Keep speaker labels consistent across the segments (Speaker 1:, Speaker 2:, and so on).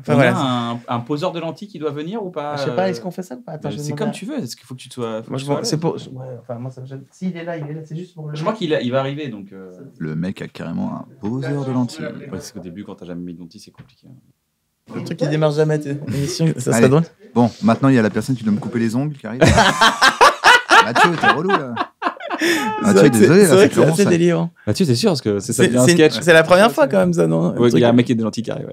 Speaker 1: Enfin, on voilà, a un, un, poseur de lentilles qui doit venir ou pas Je sais pas, euh, est-ce qu'on fait ça ou pas C'est comme tu veux, est-ce qu'il faut que tu sois. Moi, je c'est pour.
Speaker 2: Ouais, enfin, moi, ça S'il est là, il est là, c'est juste pour le. Je crois
Speaker 1: qu'il il va arriver donc. Euh, le mec a carrément un poseur de lentilles. Ouais, parce qu'au début, quand t'as jamais mis de lentilles, c'est compliqué. Hein. Le
Speaker 2: truc qui démarre jamais, l'émission, ça serait drôle.
Speaker 3: Bon, maintenant, il y a la personne qui doit me couper les ongles qui arrive.
Speaker 2: Mathieu, t'es relou là. Mathieu, désolé, c'est vrai c'est délirant.
Speaker 1: Mathieu, c'est sûr, parce que c'est ça un sketch. C'est
Speaker 2: la première fois quand même, ça, non Il y
Speaker 1: a un mec qui est des lentilles qui arrive.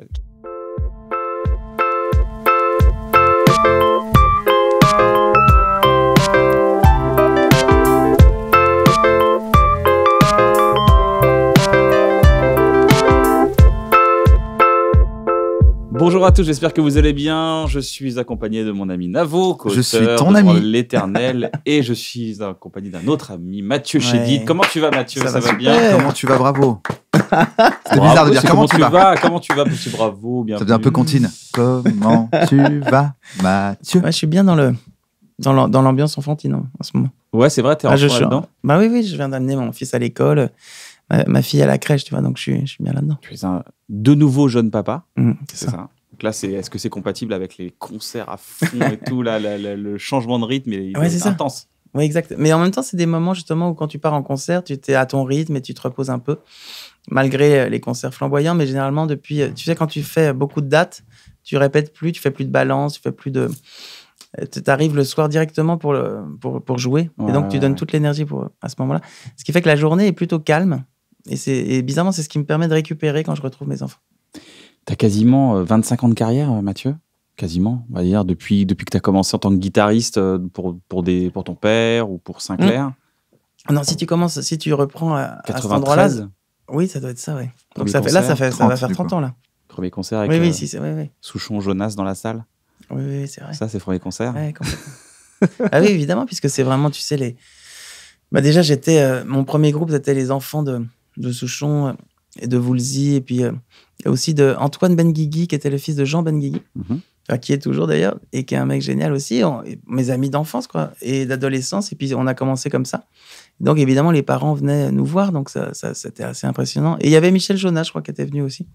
Speaker 1: Bonjour à tous, j'espère que vous allez bien. Je suis accompagné de mon ami Navo, je suis ton ami l'éternel, et je suis accompagné d'un autre ami, Mathieu ouais. Comment tu vas, Mathieu Ça, va, bien Comment tu vas Bravo. C'est bizarre de dire comment, comment, tu vas. comment tu vas petit Bravo, Ça devient un peu contine.
Speaker 2: Comment tu vas, Mathieu Je suis bien dans le dans l'ambiance enfantine hein, en ce moment. Ouais, c'est vrai, t'es en ah, je dedans Bah oui, oui, je viens d'amener mon fils à l'école, ma, fille à la crèche, tu vois, donc je suis, bien là-dedans. Tu es un de nouveau jeune papa. Mmh,
Speaker 1: c'est ça. Donc là, c'est, est-ce que c'est compatible avec les concerts à fond et tout,
Speaker 2: là, le changement de rythme est, ouais, intense. Oui, exact. Mais en même temps, c'est des moments justement où quand tu pars en concert, tu es à ton rythme et tu te reposes un peu, malgré euh, les concerts flamboyants. Mais généralement, depuis, euh, tu sais, quand tu fais beaucoup de dates, tu répètes plus, tu fais plus de balance, tu fais plus de. Euh, tu arrives le soir directement pour, pour, jouer. et donc, tu donnes toute l'énergie pour, à ce moment-là. Ce qui fait que la journée est plutôt calme. Et, c'est, bizarrement, c'est ce qui me permet de récupérer quand je retrouve mes enfants.
Speaker 1: T'as as quasiment 25 euh, ans de carrière, euh, Mathieu Quasiment, on dire, depuis, depuis que tu as commencé en tant que guitariste euh, pour, pour, des, pour ton père ou pour Sinclair.
Speaker 2: Mmh. Non, si tu commences, si tu reprends à, 93. Oui, ça doit être ça, oui. Donc ça fait, là, ça, fait, ça va faire 30 ans, là. Premier concert avec
Speaker 1: Souchon Jonas dans la salle. Oui, oui, c'est vrai. Ça, c'est le premier
Speaker 2: concert. Ah oui, évidemment, puisque c'est vraiment, tu sais, les. Bah, déjà, j'étais. mon premier groupe, c'était les enfants de, de Souchon et de Woolsey, et puis euh, aussi de Antoine Benguigui, qui était le fils de Jean Benguigui, mhm. qui est toujours d'ailleurs, et qui est un mec génial aussi, mes amis d'enfance, quoi, et d'adolescence, et puis on a commencé comme ça. Donc évidemment, les parents venaient nous voir, donc ça, c'était assez impressionnant. Et il y avait Michel Jonas, je crois, qui était venu aussi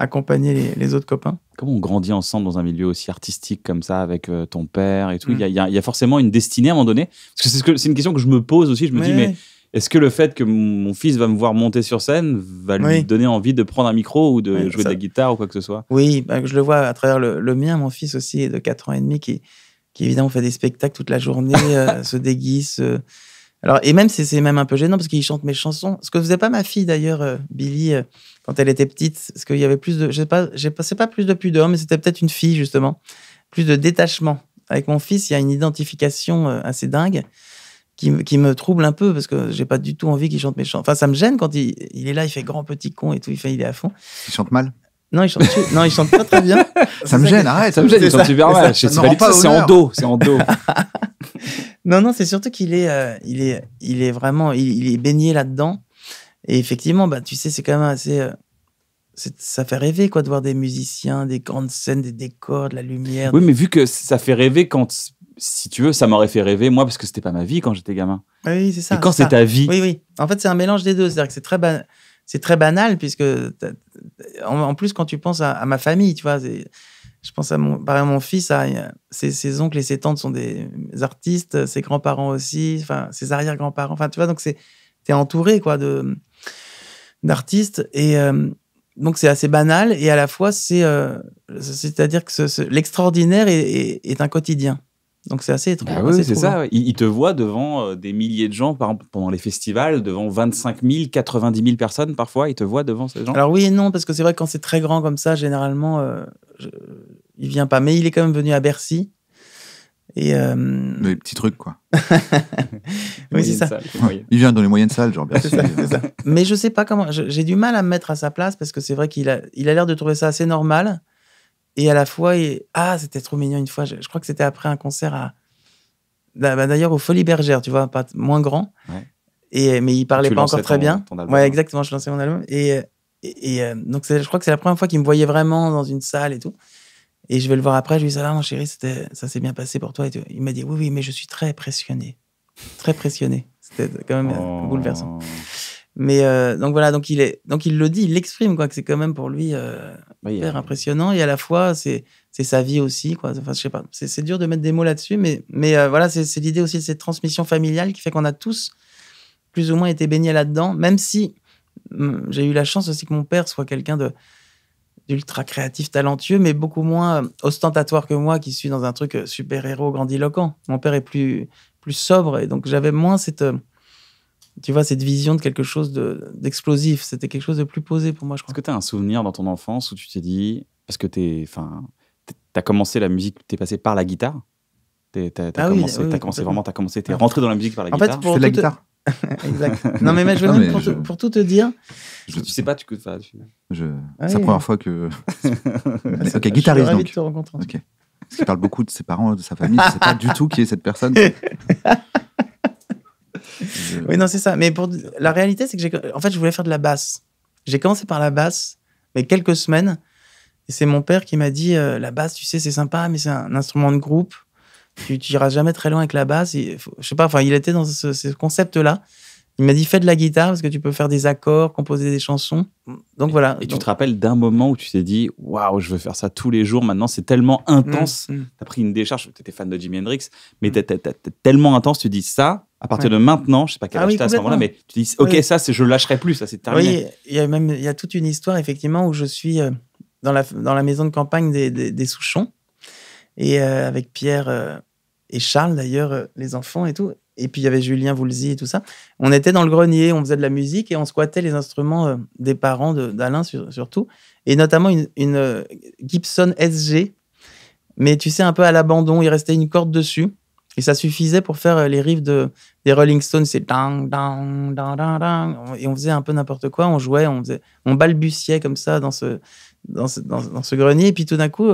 Speaker 2: accompagner les, autres copains. Comment on grandit ensemble dans un milieu aussi artistique comme ça, avec
Speaker 1: euh, ton père et tout mm. Il y, a forcément une destinée à un moment donné Parce que c'est une question que je me pose aussi, je me dis, mais est-ce que le fait que mon fils va me voir monter sur scène va lui donner envie de prendre un micro ou de jouer de la guitare ou quoi que ce soit
Speaker 2: Oui, bah, je le vois à travers le, mien, mon fils aussi, de 4 ans et demi, qui, qui évidemment fait des spectacles toute la journée, euh, se déguise. Euh. Alors, et même, c'est même un peu gênant parce qu'il chante mes chansons. Ce que faisait pas ma fille d'ailleurs, euh, Billy, quand elle était petite. Parce qu'il y avait plus de. Je sais pas, c'est pas plus de pudeur, mais c'était peut-être une fille justement. Plus de détachement. Avec mon fils, il y a une identification assez dingue qui, qui, me trouble un peu parce que j'ai pas du tout envie qu'il chante mes chants. Enfin, ça me gêne quand il, il, est là, il fait grand petit con et tout, il fait il est à fond. Il chante mal. Non, il chante, non, il chante pas très bien. ça me gêne, arrête. Ça me gêne, il chante super mal. C'est en dos, c'est en dos. non, non, c'est surtout qu'il est, euh, il est, il est vraiment, il, est baigné là-dedans. Et effectivement, bah, tu sais, c'est quand même assez. Euh, ça fait rêver quoi de voir des musiciens, des grandes scènes, des décors, de la lumière. Oui, mais vu
Speaker 1: que ça fait rêver quand si tu veux, ça m'aurait fait rêver, moi, parce que c'était pas ma vie quand j'étais gamin.
Speaker 2: Oui, c'est ça. Et quand c'est ta vie. Oui, oui. En fait, c'est un mélange des deux. C'est-à-dire que c'est très, c'est très banal, puisque en, plus, quand tu penses à, ma famille, tu vois, je pense à mon, mon fils, hein, ses, oncles et ses tantes sont des artistes, ses grands-parents aussi, enfin, ses arrière-grands-parents. Enfin, tu vois, donc c'est, es entouré, quoi, de, d'artistes. Et. Euh, donc c'est assez banal et à la fois c'est, euh, c'est-à-dire que ce, l'extraordinaire est, un quotidien. Donc c'est assez étrange. Bah c'est ça.
Speaker 1: Il, te voit devant euh, des milliers de gens pendant les festivals, devant 25 000, 90 000 personnes parfois. Il te voit devant ces gens. Alors
Speaker 2: oui et non, parce que c'est vrai que quand c'est très grand comme ça, généralement, il euh, ne il vient pas. Mais il est quand même venu à Bercy. Et petit euh, truc, petits trucs, quoi. oui, c'est ça.
Speaker 3: il vient dans les moyennes salles, genre Bercy.
Speaker 2: Mais je sais pas comment. J'ai du mal à me mettre à sa place parce que c'est vrai qu'il a l'air il a de trouver ça assez normal et à la fois, et, ah, c'était trop mignon une fois. Je, crois que c'était après un concert à. Bah, bah, d'ailleurs, au Folies Bergère, tu vois, pas moins grand. Et, euh, mais il parlait pas encore très bien. Album, ouais, exactement, je lançais mon album. Et, euh, et, euh, donc, je crois que c'est la première fois qu'il me voyait vraiment dans une salle et tout. Et je vais le voir après, je lui dis Ah non, chérie, ça s'est bien passé pour toi. Et il m'a dit Oui, oui, mais je suis très impressionné. Très pressionné. C'était quand même oh. bouleversant. Mais donc voilà, donc il, est, donc il le dit, il l'exprime, quoi, que c'est quand même pour lui. C'est euh, impressionnant et à la fois c'est c'est sa vie aussi quoi. Enfin je sais pas, c'est dur de mettre des mots là-dessus, mais mais euh, voilà c'est l'idée aussi de cette transmission familiale qui fait qu'on a tous plus ou moins été baignés là-dedans, même si hum, j'ai eu la chance aussi que mon père soit quelqu'un de d'ultra créatif, talentueux, mais beaucoup moins euh, ostentatoire que moi qui suis dans un truc super héros grandiloquent. Mon père est plus plus sobre et donc j'avais moins cette tu vois, cette vision de quelque chose d'explosif. C'était quelque chose de plus posé pour moi, je crois. Est-ce que tu as un souvenir dans
Speaker 1: ton enfance où tu t'es dit, parce que tu as commencé la musique, tu es passé par la guitare tu ah commencé, oui, Tu as commencé vraiment, as commencé, rentré dans la musique par la guitare. En fait, pour fais la guitare.
Speaker 2: exact. Non mais, je veux pour, tout te dire.
Speaker 1: Je, tu sais pas, tu ne ça. pas. Je... c'est
Speaker 2: la première fois que. ok, guitariste donc. De te rencontrer. Ok.
Speaker 3: Parce parle beaucoup de ses parents, de sa famille. Je sais pas du tout qui est cette personne.
Speaker 2: Oui, non, c'est ça. Mais pour la réalité, c'est que j'ai... en fait, je voulais faire de la basse. J'ai commencé par la basse, mais quelques semaines. Et c'est mon père qui m'a dit euh, la basse, tu sais, c'est sympa, mais c'est un instrument de groupe. Tu, n'iras jamais très loin avec la basse. Je ne je sais pas. Enfin, il était dans ce, concept-là. Il m'a dit fais de la guitare parce que tu peux faire des accords, composer des chansons. Donc voilà. Et tu te rappelles d'un
Speaker 1: moment où tu t'es dit waouh, je veux faire ça tous les jours. Maintenant, c'est tellement mmh, intense. Mmh. Tu as pris une décharge. Tu étais fan de Jimi Hendrix, mais mmh. tu tellement intense. Tu dis ça, à partir de maintenant, je sais pas quel ah oui, à ce moment-là, mais tu dis, ok, ça ça, je lâcherai plus, ça c'est terminé. Oui,
Speaker 2: il y a même, il y a toute une histoire effectivement où je suis euh, dans la dans la maison de campagne des, des, Souchons et euh, avec Pierre euh, et Charles d'ailleurs, les enfants et tout. Et puis il y avait Julien Voulzy et tout ça. On était dans le grenier, on faisait de la musique et on squattait les instruments des parents d'Alain surtout, et notamment une, une Gibson SG. Mais tu sais un peu à l'abandon, il restait une corde dessus. Et ça suffisait pour faire euh, les riffs de, des Rolling Stones. C'est dang, dang, dang, dang, dang. Et on faisait un peu n'importe quoi. On jouait, on, balbutiait comme ça dans ce, dans ce, grenier. Et puis tout d'un coup,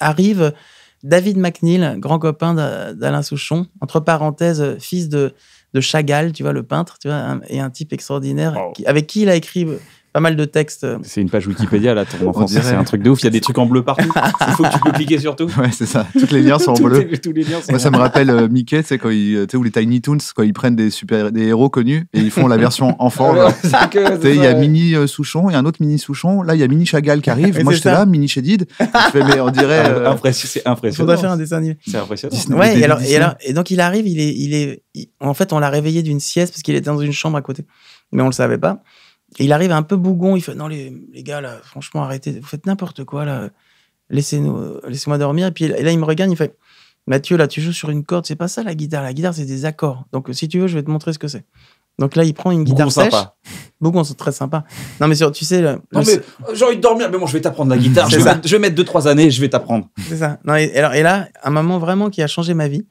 Speaker 2: arrive David McNeil, grand copain d'Alain Souchon, entre parenthèses, fils de, de Chagall, tu vois, le peintre, tu vois, et un type extraordinaire avec qui il a écrit pas mal de textes. Euh.
Speaker 1: C'est une page Wikipédia, là, ton enfant. c'est un truc de ouf. Il y a des trucs en bleu partout. Il faut que tu peux cliquer sur tout. Ouais, c'est ça. Toutes les liens sont en bleu. Moi, ça me rappelle
Speaker 3: euh, Mickey, tu sais, euh, où les Tiny Toons, quand ils prennent des, super, des héros connus et ils font la version enfant. Tu il y a Mini Souchon, il y a un autre Mini Souchon. Là, il y a Mini
Speaker 1: Chagall
Speaker 2: qui arrive. Moi, j'étais là, Mini Chedid. Je fais, mais on dirait.
Speaker 1: C'est impressionnant. faudrait faire un dessin animé.
Speaker 2: C'est impressionnant. ouais, et donc il arrive, il est, il est, en fait, on l'a réveillé d'une sieste parce qu'il était dans une chambre à côté, mais on le savait pas il arrive un peu bougon, il fait Non, les, gars, là, franchement, arrêtez, vous faites n'importe quoi, là, laissez-nous, laissez-moi dormir. Et puis là, il me regarde, il fait Mathieu, là, tu joues sur une corde, c'est pas ça la guitare. La guitare, c'est des accords. Donc, si tu veux, je vais te montrer ce que c'est. Donc là, il prend une guitare c'est sèche. Sympa. Bougon, sont très sympa. Non, mais tu sais. non, mais euh, j'ai envie de dormir, mais bon, je vais t'apprendre
Speaker 1: la guitare. je, vais mettre, je, mettre, deux, trois années, je vais t'apprendre. C'est ça.
Speaker 2: et, alors, et là, un moment vraiment qui a changé ma vie.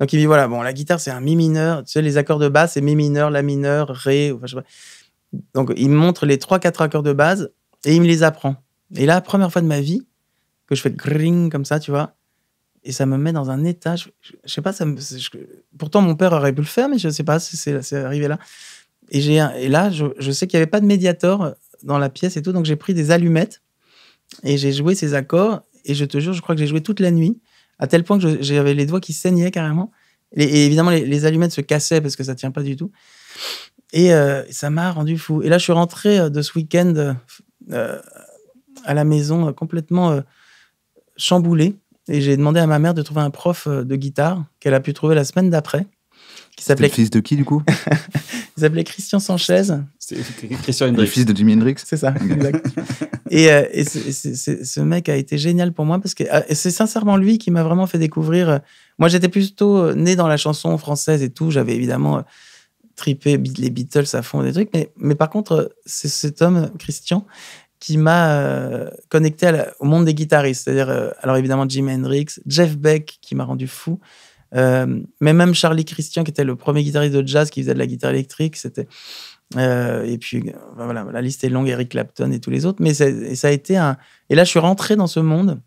Speaker 2: Donc il dit voilà, bon, la guitare, c'est un mi mineur. Tu sais, les accords de basse, c'est mi mineur, la mineur, ré. Enfin, je donc, il me montre les 3-4 accords de base et il me les apprend. Et là, première fois de ma vie, que je fais gring comme ça, tu vois, et ça me met dans un état. Je, sais pas, ça pourtant mon père aurait pu le faire, mais je sais pas, si c'est arrivé là. Et, et là, je, sais qu'il n'y avait pas de médiator dans la pièce et tout, donc j'ai pris des allumettes et j'ai joué ces accords. Et je te jure, je crois que j'ai joué toute la nuit, à tel point que j'avais les doigts qui saignaient carrément. Et, évidemment, les, allumettes se cassaient parce que ça tient pas du tout. Et euh, ça m'a rendu fou. Et là, je suis rentré euh, de ce week-end euh, à la maison complètement chamboulé. Et j'ai demandé à ma mère de trouver un prof de guitare qu'elle a pu trouver la semaine d'après.
Speaker 3: Qui s'appelait. fils de qui, du coup
Speaker 2: Il s'appelait Christian Sanchez.
Speaker 3: C'est Christian Hendrix. Le fils de Jimi Hendrix. C'est ça, exact.
Speaker 2: et, ce mec a été génial pour moi parce que ah, c'est sincèrement lui qui m'a vraiment fait découvrir. Moi, j'étais plutôt né dans la chanson française et tout. J'avais évidemment triper les Beatles à fond, des trucs. Mais, mais par contre, c'est cet homme, Christian, qui m'a euh, connecté au monde des guitaristes. C'est-à-dire, euh, alors évidemment, Jim Hendrix, Jeff Beck, qui m'a rendu fou. Euh, mais même Charlie Christian, qui était le premier guitariste de jazz qui faisait de la guitare électrique, c'était. et puis voilà, la liste est longue, Eric Clapton et tous les autres. Mais ça a été un. Et là, je suis rentré dans ce monde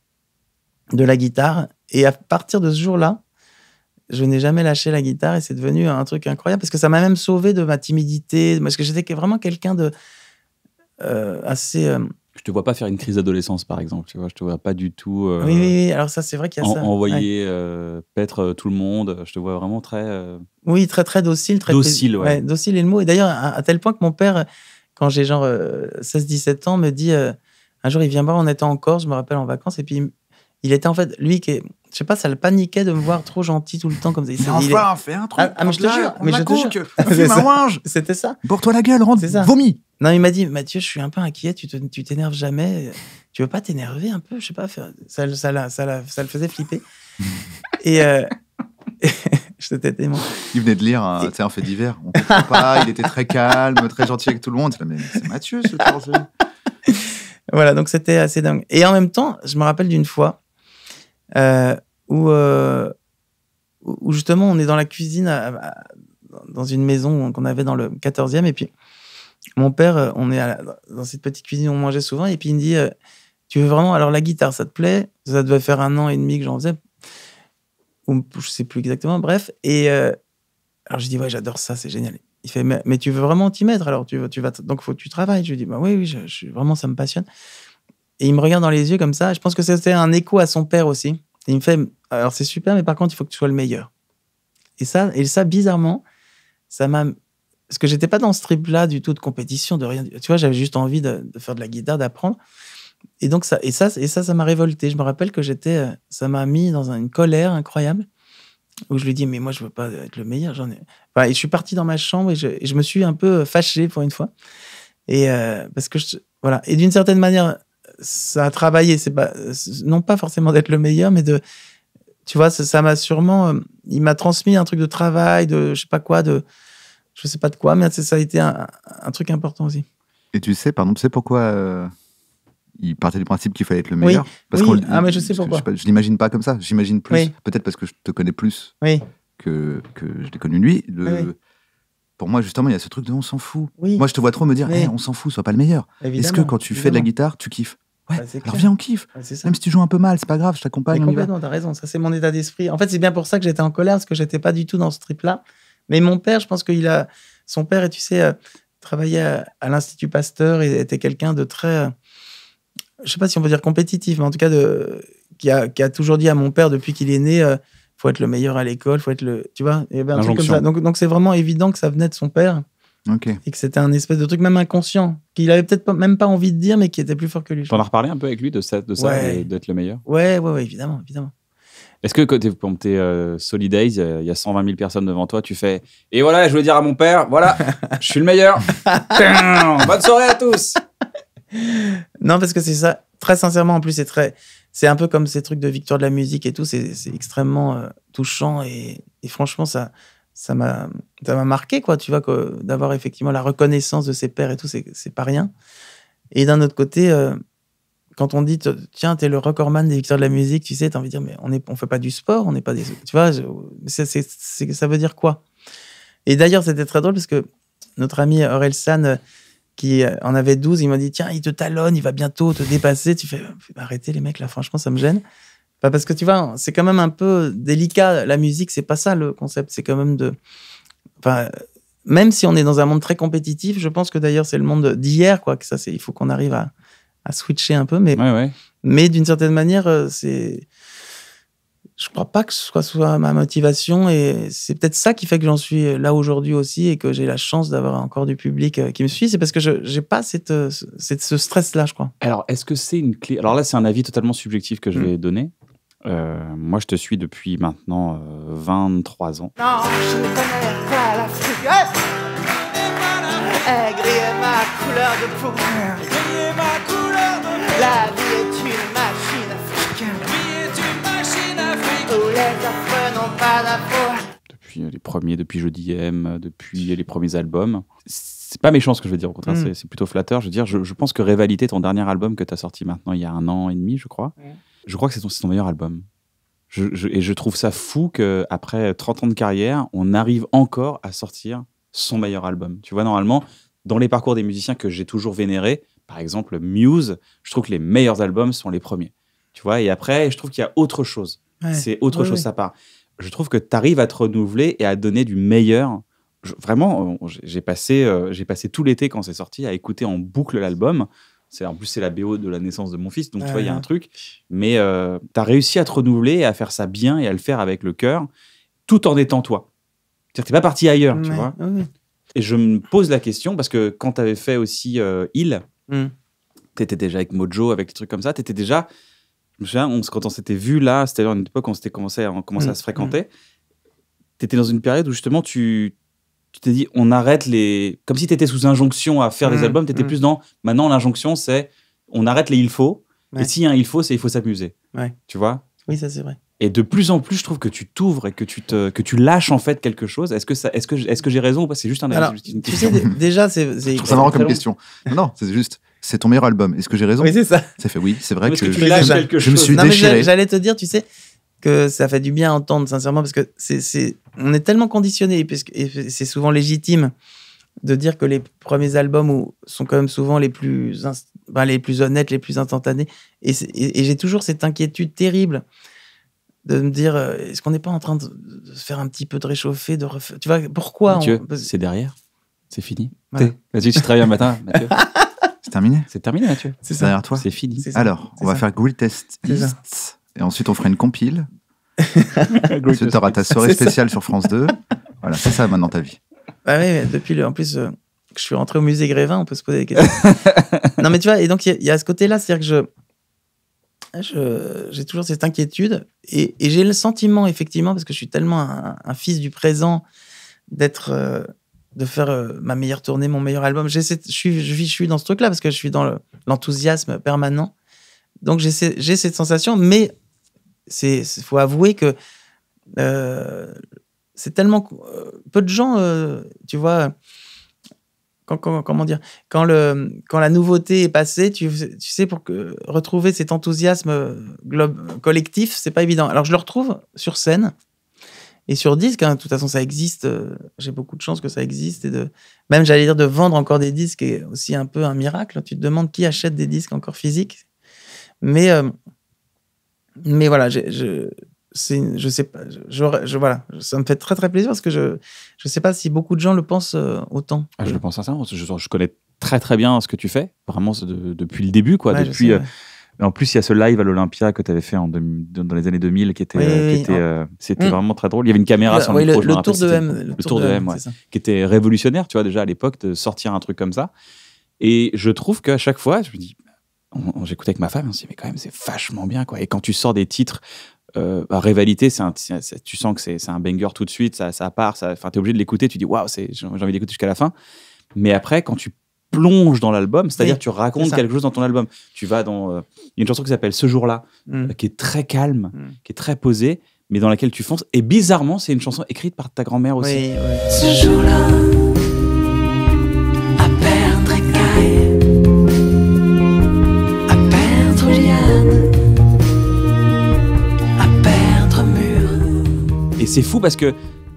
Speaker 2: de la guitare. Et à partir de ce jour-là, je n'ai jamais lâché la guitare et c'est devenu un truc incroyable parce que ça m'a même sauvé de ma timidité, parce que j'étais vraiment quelqu'un de euh, assez... Euh, je te vois pas
Speaker 1: faire une crise d'adolescence, par exemple, tu vois, je te vois pas du tout... Euh, oui, oui, oui, alors
Speaker 2: ça, c'est vrai qu'il y a ça. Envoyer
Speaker 1: paître tout le monde, je te vois vraiment très...
Speaker 2: Oui, très, très docile. Très docile, ouais. Docile est le mot. Et d'ailleurs, à, tel point que mon père, quand j'ai genre 16-17 ans, me dit... un jour, il vient voir, en étant en Corse, je me rappelle, en vacances, et puis il était en fait, lui qui est je sais pas, ça le paniquait de me voir trop gentil tout le temps comme ça. Il hein, un truc. Ah, ah mais je te jure, mais je te jure. C'était ça. Bourre-toi la gueule, rentre, vomis. Non, il m'a dit, Mathieu, je suis un peu inquiet, tu t'énerves jamais. Tu veux pas t'énerver un peu Je sais pas, ça, ça, ça, le faisait flipper.
Speaker 3: et. Euh... t'étais Il venait de lire un, hein, un fait divers. On
Speaker 2: comprend pas, il était très calme, très gentil avec tout le monde. Mais c'est Mathieu, ce truc. voilà, donc c'était assez dingue. Et en même temps, je me rappelle d'une fois. Euh, euh, où, justement on est dans la cuisine dans une maison qu'on avait dans le 14e et puis mon père euh, on est dans cette petite cuisine où on mangeait souvent et puis il me dit euh, tu veux vraiment alors la guitare ça te plaît ça devait faire un an et demi que j'en faisais ou je sais plus exactement bref et alors je dis ouais j'adore ça c'est génial il fait mais, tu veux vraiment t'y mettre alors tu tu vas donc faut que tu travailles je lui dis bah oui oui je, je, vraiment ça me passionne et il me regarde dans les yeux comme ça je pense que c'était un écho à son père aussi et il me fait, alors c'est super, mais par contre, il faut que tu sois le meilleur. Et ça, et ça bizarrement, ça m'a. Parce que j'étais pas dans ce trip-là du tout de compétition, de rien. Tu vois, j'avais juste envie de, faire de la guitare, d'apprendre. Et donc, ça, et ça, et ça, ça m'a révolté. Je me rappelle que j'étais. Euh, ça m'a mis dans une colère incroyable où je lui dis, mais moi, je veux pas être le meilleur. J'en ai... et je suis parti dans ma chambre et je, je, me suis un peu euh, fâché pour une fois. Et euh, parce que je, voilà. Et d'une certaine manière, ça a travaillé. C'est pas, non pas forcément d'être le meilleur, mais de, tu vois, ça m'a sûrement, euh, il m'a transmis un truc de travail, de je sais pas quoi, de, je sais pas de quoi, mais ça a été un, truc important aussi.
Speaker 3: Et tu sais, pardon, tu sais pourquoi euh, il partait du principe qu'il fallait être le meilleur Oui, parce que ah mais je sais pourquoi. Je, l'imagine pas comme ça, j'imagine plus, peut-être parce que je te connais plus oui. que, que je l'ai connu lui. pour moi, justement, il y a ce truc de on s'en fout.
Speaker 2: Moi, je te vois trop me dire, eh, on
Speaker 3: s'en fout, sois pas le meilleur. Est-ce que quand tu fais de la guitare, tu kiffes
Speaker 2: Ouais, bah, alors viens, on kiffe. Même si tu joues un peu mal, c'est pas grave, je t'accompagne. Complètement, t'as raison. Ça, c'est mon état d'esprit. En fait, c'est bien pour ça que j'étais en colère, parce que j'étais pas du tout dans ce trip-là. Mais mon père, je pense qu'il a. Son père, et tu sais, euh, travaillait à, l'Institut Pasteur et était quelqu'un de très. Euh, je sais pas si on peut dire compétitif, mais en tout cas, de, qui, a, qui a toujours dit à mon père depuis qu'il est né. il euh, faut être le meilleur à l'école, faut être le, tu vois, et ben, un comme ça. Donc, donc c'est vraiment évident que ça venait de son père. Et que c'était un espèce de truc même inconscient, qu'il avait peut-être même pas envie de dire, mais qui était plus fort que lui. Tu
Speaker 1: en as reparlé un peu avec lui de ça, de ça d'être le meilleur
Speaker 2: ouais, ouais, ouais, évidemment, évidemment.
Speaker 1: Est-ce que quand tu es euh, Solid Days, il y a 120 000 personnes devant toi, tu fais Et voilà, je veux dire à mon père, voilà,
Speaker 2: je suis le meilleur. Bonne soirée à tous. Non, parce que c'est ça, très sincèrement, en plus, c'est très. C'est un peu comme ces trucs de victoire de la musique et tout, c'est extrêmement euh, touchant et, et, franchement, ça, ça m'a marqué, quoi, tu vois, d'avoir effectivement la reconnaissance de ses pères et tout, c'est pas rien. Et d'un autre côté, euh, quand on dit, tiens, t'es le recordman des victoires de la musique, tu sais, t'as envie de dire, mais on ne on fait pas du sport, on n'est pas des. Tu vois, ça veut dire quoi Et d'ailleurs, c'était très drôle parce que notre ami Aurel San, euh, qui euh, en avait 12, il m'a dit, tiens, il te talonne, il va bientôt te dépasser. Tu fais, arrêtez les mecs, là, franchement, ça me gêne. Bah, parce que tu vois, c'est quand même un peu délicat. La musique, c'est pas ça le concept. C'est quand même de. Enfin, même si on est dans un monde très compétitif, je pense que d'ailleurs c'est le monde d'hier, quoi. Que ça, c'est il faut qu'on arrive à, à, switcher un peu, mais ouais, mais d'une certaine manière, euh, c'est je crois pas que ce soit, ma motivation et c'est peut-être ça qui fait que j'en suis là aujourd'hui aussi et que j'ai la chance d'avoir encore du public euh, qui me suit. C'est parce que je n'ai pas cette, euh, cette, ce stress-là, je crois. Alors, est-ce que
Speaker 1: c'est une clé Alors là, c'est un avis totalement subjectif que je mm. vais donner. Euh, moi, je te suis depuis maintenant 23 euh, ans. Depuis euh, les premiers, depuis Jeudi M, depuis les premiers albums. C'est pas méchant ce que je veux dire, au contraire, hmm. c'est plutôt flatteur. Je veux dire, je, pense que Révalité, ton dernier album que tu as sorti maintenant il y a un an et demi, je crois. Je crois que c'est son meilleur album. et je trouve ça fou qu'après 30 ans de carrière, on arrive encore à sortir son meilleur album. Tu vois, normalement, dans les parcours des musiciens que j'ai toujours vénérés, par exemple Muse, je trouve que les meilleurs albums sont les premiers. Tu vois, et après, je trouve qu'il y a autre chose. c'est autre chose, ça part. Je trouve que tu arrives à te renouveler et à donner du meilleur. vraiment, j'ai passé, euh, j'ai passé tout l'été quand c'est sorti à écouter en boucle l'album c'est en plus c'est la BO de la naissance de mon fils, donc tu vois il y a un ah. truc. Mais euh, tu as réussi à te renouveler, à faire ça bien et à le faire avec le cœur, tout en étant toi. cest à pas parti ailleurs, tu vois. Et je me pose la question parce que quand tu avais fait aussi euh, Il, hmm. tu étais déjà avec Mojo, avec des trucs comme ça, tu étais déjà. Je me souviens, quand on s'était vu là, c'était à une époque où on s'était commencé, on commençait hmm. à se fréquenter. Hmm. Tu étais dans une période où justement tu tu t'es dit, on arrête les. Comme si tu étais sous injonction à faire des mmh, albums, tu étais mmh. plus dans. Maintenant, l'injonction, c'est on arrête les il faut. Et si un il faut, c'est il faut s'amuser. Ouais. Tu vois Oui, ça, c'est vrai. Et de plus en plus, je trouve que tu t'ouvres et que tu, te, que tu lâches en fait quelque chose. Est-ce que, ça, est-ce que, est-ce que j'ai raison ou pas C'est juste un Tu sais,
Speaker 2: déjà, c'est. c'est ça marrant comme question.
Speaker 3: Non, c'est juste. C'est ton meilleur album. Est-ce que j'ai raison Oui, c'est ça. Ça fait oui, c'est vrai que, je me suis déchiré.
Speaker 2: J'allais te dire, tu sais, ça fait du bien à entendre, sincèrement, parce que c'est, on est tellement conditionné, et c'est souvent légitime de dire que les premiers albums sont quand même souvent les plus, ben, les plus honnêtes, les plus instantanés. Et, j'ai toujours cette inquiétude terrible de me dire euh, est-ce qu'on n'est pas en train de, se faire un petit peu de réchauffer, de refaire Tu vois, pourquoi
Speaker 1: c'est derrière, c'est fini. Vas-y, tu travailles un matin, C'est terminé C'est terminé, Mathieu. C'est derrière toi. C'est fini.
Speaker 3: Alors, on va faire Grill Test. Et ensuite, on fera une compile. ensuite, tu auras ta soirée spéciale sur France 2. Voilà, c'est ça maintenant ta vie.
Speaker 2: Bah oui, depuis le, en plus euh, je suis rentré au musée Grévin, on peut se poser des questions. non, mais tu vois, et donc il y, a ce côté-là, c'est-à-dire que je, j'ai toujours cette inquiétude et, j'ai le sentiment, effectivement, parce que je suis tellement un, fils du présent, d'être, euh, de faire euh, ma meilleure tournée, mon meilleur album. je suis, je, je suis dans ce truc-là parce que je suis dans le, l'enthousiasme permanent. Donc j'ai, j'ai cette sensation, mais c'est faut avouer que euh, c'est tellement euh, peu de gens, euh, tu vois. Quand, comment dire quand, le, quand la nouveauté est passée, tu, tu sais, pour que, retrouver cet enthousiasme collectif, c'est pas évident. Alors, je le retrouve sur scène et sur disque. Hein. de toute façon, ça existe. J'ai beaucoup de chance que ça existe. Et de, même, j'allais dire, de vendre encore des disques est aussi un peu un miracle. Tu te demandes qui achète des disques encore physiques. Mais mais voilà, je, je, je sais pas, je, voilà, ça me fait très très plaisir parce que je je sais pas si beaucoup de gens le pensent euh, autant. Ah, je le pense à ça, je,
Speaker 1: connais très très bien ce que tu fais, vraiment depuis le début quoi, depuis. Euh, en plus, il y a ce live à l'Olympia que tu avais fait en dans les années 2000 qui était, euh, qui était, c'était mm. vraiment très drôle. Il y avait une caméra sur le, le, le, tour de M, le, tour de M, qui était révolutionnaire, tu vois, déjà à l'époque, de sortir un truc comme ça. Et je trouve qu'à chaque fois, je me dis, j'écoutais avec ma femme, on se dit, mais quand même, c'est vachement bien, quoi. Et quand tu sors des titres, euh, bah, Rivalité, tu sens que c'est un banger tout de suite, ça, ça part, enfin, t'es obligé de l'écouter, tu dis, waouh, j'ai envie d'écouter jusqu'à la fin. Mais après, quand tu plonges dans l'album, c'est-à-dire tu racontes quelque chose dans ton album. Tu vas dans euh, il a une chanson qui s'appelle Ce jour-là, mm. euh, qui est très calme, mm. qui est très posée, mais dans laquelle tu fonces. Et bizarrement, c'est une chanson écrite par ta grand-mère aussi.
Speaker 2: Oui, Ce jour-là.
Speaker 1: c'est fou parce que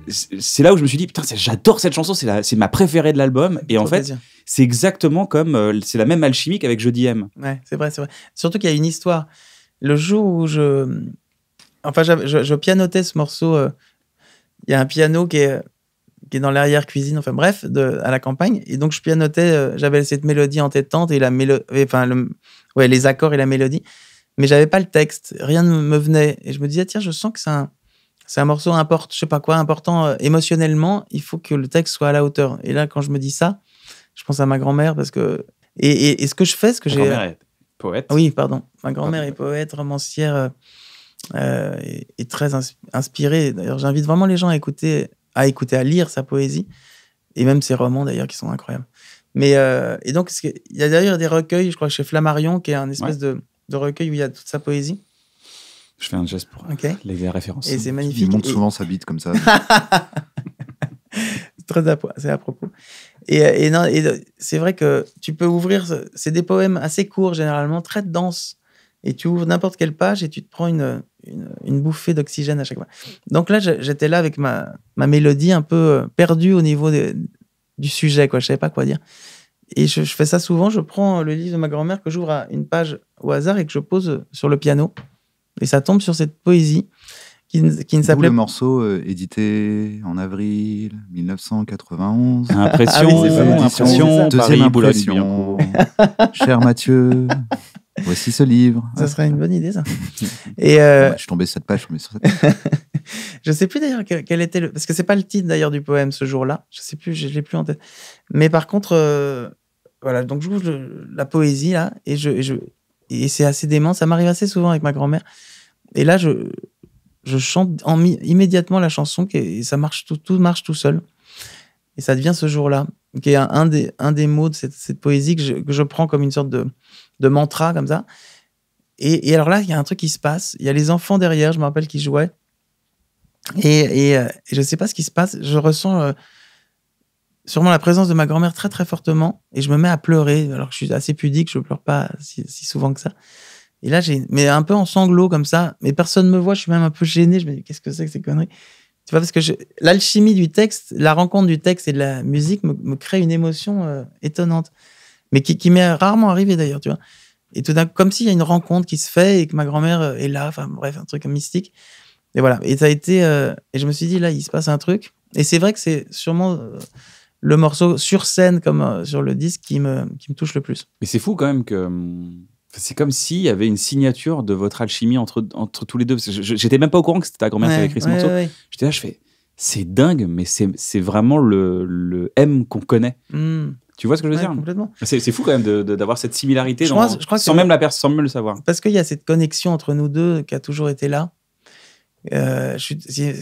Speaker 1: c'est là où je me suis dit putain j'adore cette chanson c'est ma préférée de l'album et en fait c'est exactement comme euh, c'est la même alchimie avec Jeudi M
Speaker 2: ouais c'est vrai c'est vrai surtout qu'il y a une histoire le jour où je enfin je, pianotais ce morceau euh, il y a un piano qui est qui est dans l'arrière cuisine enfin bref à la campagne et donc je pianotais euh, j'avais cette mélodie en tête tante et la mélodie enfin ouais les accords et la mélodie mais j'avais pas le texte rien ne me venait et je me disais tiens je sens que c'est un c'est un morceau important, je sais pas quoi, important euh, émotionnellement, il faut que le texte soit à la hauteur. Et là, quand je me dis ça, je pense à ma grand-mère parce que. Et, et, ce que je fais, ce que j'ai. grand-mère est poète. Oui, pardon. Ma grand-mère est poète, romancière euh, euh, et, très inspirée. D'ailleurs, j'invite vraiment les gens à écouter, à écouter, à lire sa poésie et même ses romans d'ailleurs qui sont incroyables. Mais et donc, il y a d'ailleurs des recueils, je crois, chez Flammarion, qui est un espèce de, de recueil où il y a toute sa poésie.
Speaker 1: Je fais un geste pour les, références. Et c'est magnifique. Il monte souvent sa bite comme ça.
Speaker 2: Très à, c'est à propos. Et, euh, non, et c'est vrai que tu peux ouvrir. C'est des poèmes assez courts, généralement, très denses. Et tu ouvres n'importe quelle page et tu te prends une, une, bouffée d'oxygène à chaque fois. Donc là, j'étais là avec ma, ma mélodie un peu euh, perdue au niveau du sujet, quoi. Je savais pas quoi dire. Et je, je fais ça souvent. Je prends le livre de ma grand-mère que j'ouvre à une page au hasard et que je pose sur le piano. Et ça tombe sur cette poésie qui, qui ne s'appelait. Le
Speaker 3: morceau euh, édité en avril 1991. Ah, ah euh, impression, impression impression, deuxième impression. Cher Mathieu. Voici ce livre. Ça serait une bonne idée, ça.
Speaker 2: Et euh, je suis tombé sur cette page, je je sais plus d'ailleurs quel, était le. Parce que c'est pas le titre d'ailleurs du poème ce jour-là. Je sais plus, je l'ai plus en tête. Mais par contre, voilà, donc je la poésie là, et je. je... et c'est assez dément. Ça m'arrive assez souvent avec ma grand-mère et là, je, chante immédiatement la chanson et ça marche tout, marche tout seul. Et ça devient ce jour-là, qui est un, un, des, mots de cette, poésie que je, prends comme une sorte de, mantra, comme ça. Et, alors là, il y a un truc qui se passe. Il y a les enfants derrière, je me rappelle, qu'ils jouaient. Et, euh, je ne sais pas ce qui se passe. Je ressens euh, sûrement la présence de ma grand-mère très, très fortement. Et je me mets à pleurer, alors que je suis assez pudique, je ne pleure pas si souvent que ça. Et là, j'ai, mais un peu en sanglots comme ça, mais personne ne me voit, je suis même un peu gêné, je me dis, qu'est-ce que c'est que ces conneries Tu vois, parce que l'alchimie du texte, la rencontre du texte et de la musique me, crée une émotion euh, étonnante, mais qui, m'est rarement arrivée d'ailleurs, tu vois. Et tout d'un coup, comme s'il y a une rencontre qui se fait et que ma grand-mère euh, est là, enfin bref, un truc mystique. Et voilà, et ça a été, euh, et je me suis dit, là, il se passe un truc. Et c'est vrai que c'est sûrement... le morceau sur scène comme sur le disque qui me, qui me touche le plus. Mais c'est fou quand même que hum, c'est comme s'il
Speaker 1: y avait une signature de votre alchimie entre, entre tous les deux. J'étais même pas au courant que c'était ta grand-mère qui avait écrit ce J'étais là, je fais, c'est dingue, mais c'est vraiment le, le M qu'on connaît. Hmm. Tu vois ce que je veux dire Complètement. Bah, c'est fou quand même d'avoir cette similarité sans, même la personne, sans même le
Speaker 2: savoir. Parce qu'il y a cette connexion entre nous deux qui a toujours été là. Euh,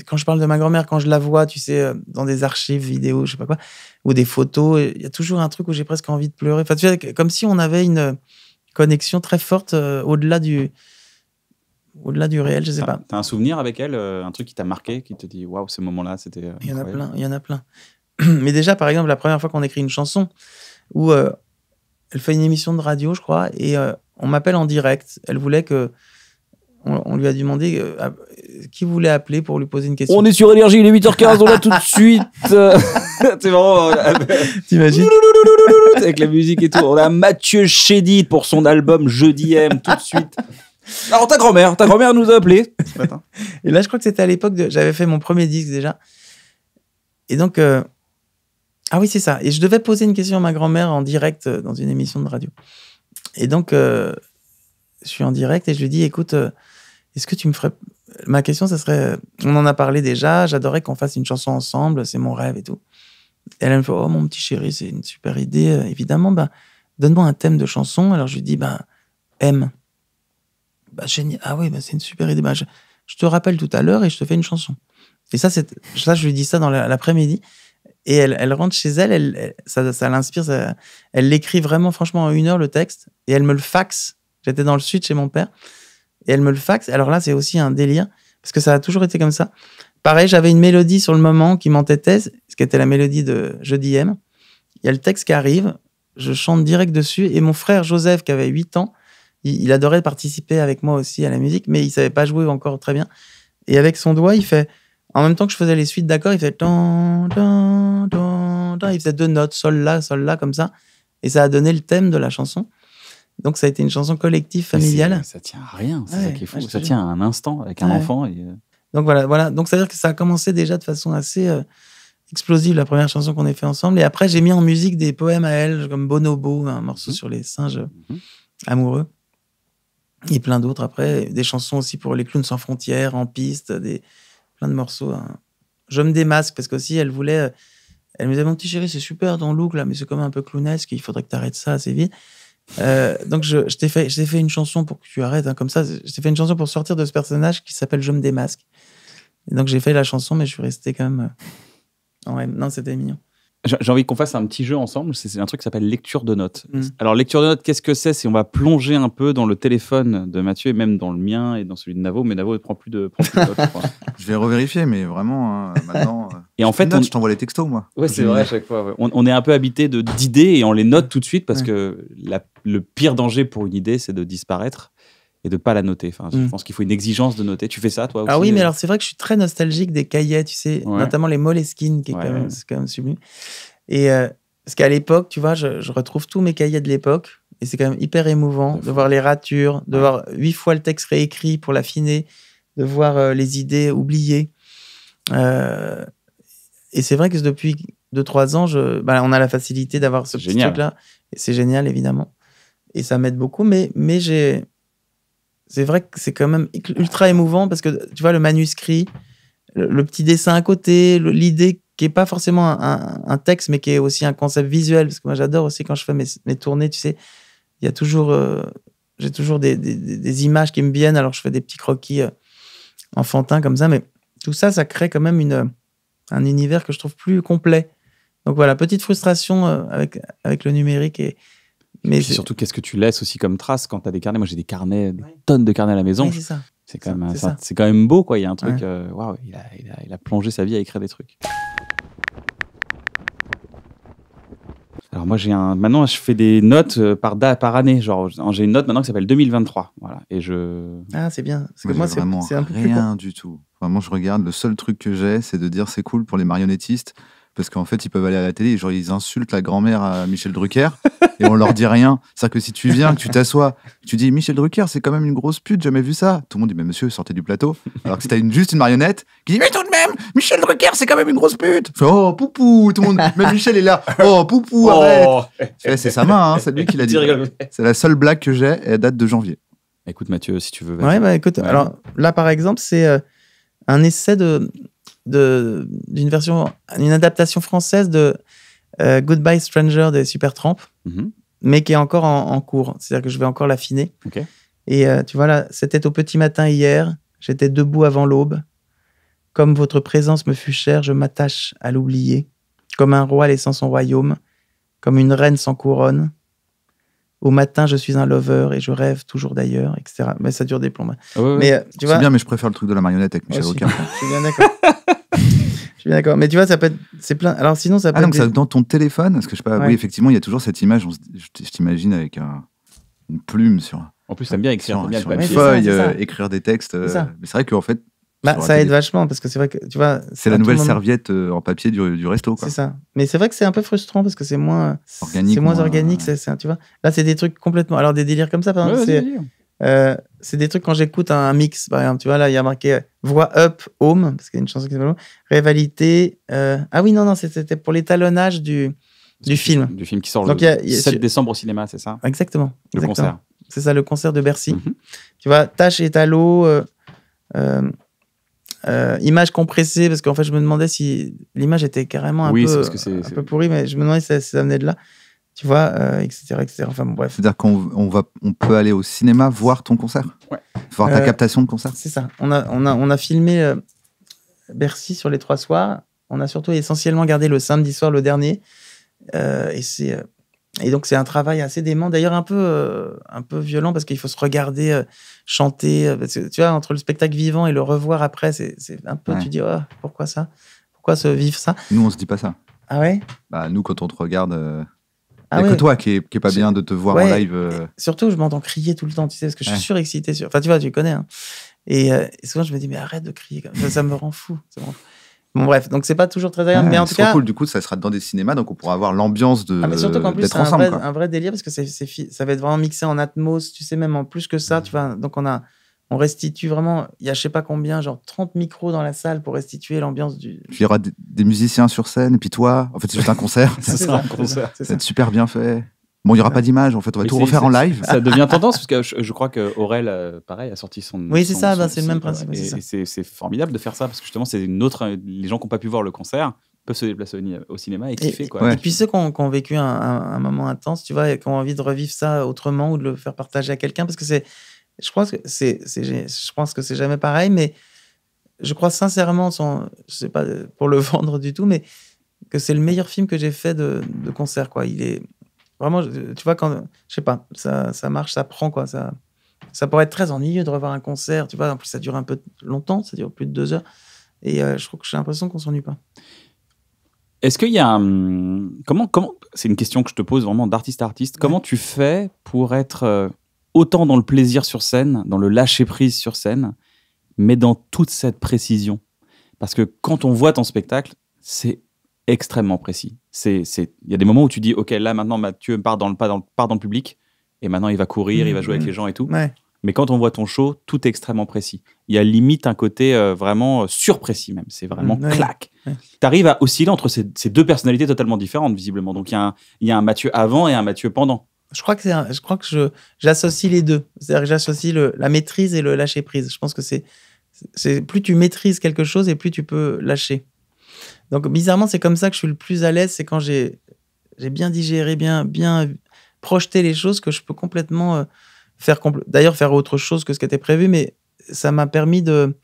Speaker 2: quand je parle de ma grand-mère, quand je la vois, tu sais, euh, dans des archives vidéo, je sais pas quoi, ou des photos, il y a toujours un truc où j'ai presque envie de pleurer. Enfin, tu vois, comme si on avait une, connexion très forte euh, au-delà du au-delà du réel, je sais pas.
Speaker 1: T'as un souvenir avec elle, euh, un truc qui t'a marqué,
Speaker 2: qui te dit waouh, ce moment-là, c'était. Euh, il y en a plein, il y en a plein. Mais déjà, par exemple, la première fois qu'on écrit une chanson, où elle fait une émission de radio, je crois, et on m'appelle en direct. Elle voulait que. On, lui a demandé qui voulait appeler pour lui poser une question. On
Speaker 1: est sur Énergie, il est 8h15, on va tout de suite. c'est vraiment. Euh, T'imagines Avec la musique et tout. On a Mathieu Chédid pour son album Jeudi M tout de
Speaker 2: suite. Alors ta grand-mère, ta grand-mère nous a appelé Et là, je crois que c'était à l'époque J'avais fait mon premier disque déjà. Et donc. Ah oui, c'est ça. Et je devais poser une question à ma grand-mère en direct dans une émission de radio. Et donc, je suis en direct et je lui dis écoute, est-ce que tu me ferais. Ma question, ça serait on en a parlé déjà, j'adorais qu'on fasse une chanson ensemble, c'est mon rêve et tout elle me fait Oh mon petit chéri, c'est une super idée, euh, évidemment. Bah, Donne-moi un thème de chanson. Alors je lui dis bah, M. Bah, génial. Ah oui, bah, c'est une super idée. Bah, je, te rappelle tout à l'heure et je te fais une chanson. Et ça, c'est ça je lui dis ça dans l'après-midi. Et elle, rentre chez elle, elle ça, ça l'inspire. elle l'écrit vraiment, franchement, en une heure le texte. Et elle me le faxe. J'étais dans le suite chez mon père. Et elle me le faxe. Alors là, c'est aussi un délire. Parce que ça a toujours été comme ça. Pareil, j'avais une mélodie sur le moment qui m'entêtait qui était la mélodie de Jeudi M. Il y a le texte qui arrive, je chante direct dessus. Et mon frère Joseph, qui avait 8 ans, il, adorait participer avec moi aussi à la musique, mais il savait pas jouer encore très bien. Et avec son doigt, il fait. En même temps que je faisais les suites d'accords, il faisait. Il faisait deux notes, sol là, sol là, comme ça. Et ça a donné le thème de la chanson. Donc ça a été une chanson collective, familiale. Ça tient à rien, c'est ça qui est fou. ça tient à un instant
Speaker 1: avec un enfant. Et... Euh.
Speaker 2: Donc voilà, voilà. Donc c'est à dire que ça a commencé déjà de façon assez. Euh, Explosive, la première chanson qu'on ait fait ensemble. Et après, j'ai mis en musique des poèmes à elle, comme Bonobo, un morceau mhm. sur les singes mhm. amoureux. Et plein d'autres après. Des chansons aussi pour les clowns sans frontières, en piste, des... plein de morceaux. Hein. Je me démasque parce qu'aussi, elle voulait. Euh, elle me disait, mon petit chéri, c'est super dans look là, mais c'est quand même un peu clownesque, il faudrait que tu arrêtes ça assez vite. Euh, donc je, t'ai fait, une chanson pour que tu arrêtes, hein, comme ça, je t'ai fait une chanson pour sortir de ce personnage qui s'appelle Je me démasque. Et donc j'ai fait la chanson, mais je suis resté quand même euh, ah non, c'était mignon.
Speaker 1: J'ai envie qu'on fasse un petit jeu ensemble. C'est un truc qui s'appelle lecture de notes. Mm. Alors, lecture de notes, qu'est-ce que c'est C'est on va plonger un peu dans le téléphone de Mathieu et même dans le mien et dans celui de Navo. Mais Navo ne prend plus de, notes, je, vais revérifier, mais vraiment, hein, maintenant. Euh, et en fait. Je t'envoie les textos, moi. Ouais, c'est vrai, à chaque fois. On, est un peu habité d'idées et on les note tout de suite parce que le pire danger pour une idée, c'est de disparaître de de pas la noter. Enfin, Je mm. pense qu'il faut une exigence de noter. Tu fais ça, toi ah aussi Ah oui, mais euh alors
Speaker 2: c'est vrai que je suis très nostalgique des cahiers, tu sais, notamment les Moleskine, qui est quand, même, sublime. Et euh, parce qu'à l'époque, tu vois, je, retrouve tous mes cahiers de l'époque et c'est quand même hyper émouvant de, voir les ratures, de voir huit fois le texte réécrit pour l'affiner, de voir euh, les idées oubliées. et c'est vrai que depuis deux, trois ans, je, bah, on a la facilité d'avoir ce petit truc-là. C'est génial, évidemment. Et ça m'aide beaucoup, mais, mais j'ai c'est vrai que c'est quand même ultra émouvant parce que tu vois le manuscrit, le, petit dessin à côté, l'idée qui est pas forcément un, texte mais qui est aussi un concept visuel parce que moi j'adore aussi quand je fais mes, tournées, tu sais, il y a toujours euh, j'ai toujours des, images qui me viennent alors je fais des petits croquis euh, enfantins comme ça mais tout ça ça crée quand même une euh, un univers que je trouve plus complet. Donc voilà, petite frustration avec avec le numérique et mais surtout, qu'est-ce que tu laisses aussi comme trace quand tu as des carnets Moi, j'ai des carnets,
Speaker 1: des tonnes de carnets à la maison. c'est ça. quand, même, beau, quoi. Il y a un truc, euh, il, a, plongé sa vie à écrire des trucs. Alors moi j'ai un maintenant je fais des notes euh, par da, par année genre j'ai une note maintenant qui s'appelle 2023 voilà et je
Speaker 3: ah c'est bien parce
Speaker 2: que moi, c'est vraiment rien du tout vraiment je
Speaker 3: regarde le seul truc que j'ai c'est de dire c'est cool pour les marionnettistes parce qu'en fait, ils peuvent aller à la télé, genre ils insultent la grand-mère à Michel Drucker et on leur dit rien. C'est-à-dire que si tu viens, que tu t'assois, tu dis Michel Drucker, c'est quand même une grosse pute, jamais vu ça. Tout le monde dit mais monsieur, sortez du plateau. Alors que si t'as juste une marionnette qui dit mais tout de même, Michel Drucker, c'est quand même une grosse pute. oh poupou, tout le monde, Mais Michel est là. Oh poupou, oh. arrête. C'est sa main, hein, c'est lui qui l'a dit. C'est la seule blague que j'ai, elle date de janvier.
Speaker 1: Écoute Mathieu, si tu veux. Ouais, bah écoute, alors
Speaker 2: là par exemple, c'est euh, un essai de d'une version, une adaptation française de euh, Goodbye Stranger de Super mhm. mais qui est encore en, cours. C'est-à-dire que je vais encore l'affiner. Et euh, tu vois, là, c'était au petit matin hier. J'étais debout avant l'aube. Comme votre présence me fut chère, je m'attache à l'oublier. Comme un roi laissant son royaume, comme une reine sans couronne, au matin, je suis un lover et je rêve toujours d'ailleurs, etc. Mais ça dure des plombs hein. mais, euh, tu vois, c'est bien, mais je préfère le truc de la marionnette avec Michel Rocard je suis bien d'accord. je suis bien d'accord. Mais tu vois, ça peut être. C'est plein. Alors sinon, ça ah peut ah, être ça, dans ton téléphone est-ce que je sais pas. Oui,
Speaker 3: effectivement, il y a toujours cette image. Je t'imagine avec un... une plume sur.
Speaker 2: En plus, ça bien écrire
Speaker 3: bien feuille, euh, écrire des textes. Euh, mais c'est vrai qu'en fait, bah, ça aide
Speaker 2: vachement parce que c'est vrai que tu vois. C'est la bah, nouvelle serviette
Speaker 3: euh, en papier du, resto. C'est ça.
Speaker 2: Mais c'est vrai que c'est un peu frustrant parce que c'est moins organique. C'est moins, organique. C'est, tu vois. Là, c'est des trucs complètement. Alors des délires comme ça, par exemple. Euh, c'est, des trucs quand j'écoute un, mix, par exemple. Tu vois là, il y a marqué euh, voix up home parce qu'il y a une chanson qui s'appelle Rivalité. Ah oui, non, non, c'était pour l'étalonnage du du film. Du film qui sort le 7 décembre au cinéma, c'est ça Exactement. Le concert. C'est ça, le concert de Bercy. Mhm. Tu vois, Tâche et Talot. Euh, image compressée, parce qu'en fait, je me demandais si l'image était carrément un, peu, pourrie, mais je me demandais si ça, venait de là.
Speaker 3: Tu vois, etc., euh, etc. Enfin, bref. C'est-à-dire qu'on on va, on peut aller au cinéma voir ton concert Voir ta euh, captation de concert C'est ça.
Speaker 2: On a, on a, on a filmé Bercy sur les trois soirs. On a surtout essentiellement gardé le samedi soir, le dernier. et c'est et donc, c'est un travail assez dément, d'ailleurs un peu, euh, un peu violent parce qu'il faut se regarder euh, chanter. Euh, tu vois, entre le spectacle vivant et le revoir après, c'est un peu, tu tu dis, oh, pourquoi ça Pourquoi se vivre ça Nous, on se dit pas ça. Ah ouais Bah, nous, quand on te regarde. Euh... Ah ouais. que toi qui est, pas bien de te voir en live. Surtout, je m'entends crier tout le temps, tu sais, parce que je suis surexcité. Sur... Enfin, tu vois, tu connais. Hein. Et, souvent, je me dis, mais arrête de crier. ça, me rend Ça me rend fou. Bon, bref, donc c'est pas
Speaker 3: toujours très agréable. mais en tout cas. cool, du coup, ça sera dans des cinémas, donc on pourra avoir l'ambiance de. Ah, mais surtout qu'en plus, c'est un,
Speaker 2: vrai délire parce que ça va être vraiment mixé en atmos, tu sais, même en plus que ça, tu vois. Donc on a. On restitue vraiment, il y a je sais pas combien, genre 30 micros dans la salle pour restituer l'ambiance du.
Speaker 3: Il y aura des, musiciens sur scène, et puis toi, en fait, c'est juste un concert. ça sera un concert. Ça super bien fait. Bon, il n'y aura pas d'image, en fait, on va tout refaire en live. Ça devient
Speaker 1: tendance, parce que je, crois que Aurel, euh, pareil, a sorti son. Oui, c'est ça, ben, c'est le même principe, Et, c'est formidable de faire ça, parce que justement, c'est une autre. Les gens qui n'ont pas pu voir le concert peuvent se déplacer au, cinéma et kiffer, quoi. et puis
Speaker 2: ceux qui ont, vécu un, moment intense, tu vois, et qui ont envie de revivre ça autrement ou de le faire partager à quelqu'un, parce que c'est, je crois que c'est, c'est je pense que c'est jamais pareil, mais je crois sincèrement, sans, je sais pas pour le vendre du tout, mais que c'est le meilleur film que j'ai fait de, de concert, quoi. Il est, Vraiment, tu vois, quand, je sais pas, ça, ça marche, ça prend, quoi. Ça, ça pourrait être très ennuyeux de revoir un concert, tu vois. En plus, ça dure un peu longtemps, ça dure plus de deux heures. Et euh, je crois que j'ai l'impression qu'on s'ennuie pas.
Speaker 1: Est-ce qu'il y a un... Hum, comment comment c'est une question que je te pose vraiment d'artiste à artiste. Comment tu fais pour être euh, autant dans le plaisir sur scène, dans le lâcher prise sur scène, mais dans toute cette précision Parce que quand on voit ton spectacle, c'est extrêmement précis. C'est, Il y a des moments où tu dis, OK, là maintenant, Mathieu part dans le, pas dans le, public, et maintenant il va courir, il va mmh, jouer avec mmh. les gens et tout. Mais quand on voit ton show, tout est extrêmement précis. Il y a limite un côté euh, vraiment vraiment euh, surprécis même. C'est vraiment mmh, clac. Tu arrives à osciller entre ces, deux personnalités totalement différentes, visiblement. Donc il y, a un Mathieu avant et un Mathieu pendant.
Speaker 2: Je crois que, c'est, je crois que je, j'associe les deux. C'est-à-dire que j'associe la maîtrise et le lâcher-prise. Je pense que c'est, c'est plus tu maîtrises quelque chose et plus tu peux lâcher. Donc bizarrement, c'est comme ça que je suis le plus à l'aise, c'est quand j'ai bien digéré, bien, bien projeté les choses que je peux complètement euh, faire, d'ailleurs faire autre chose que ce qui était prévu, mais ça m'a permis de,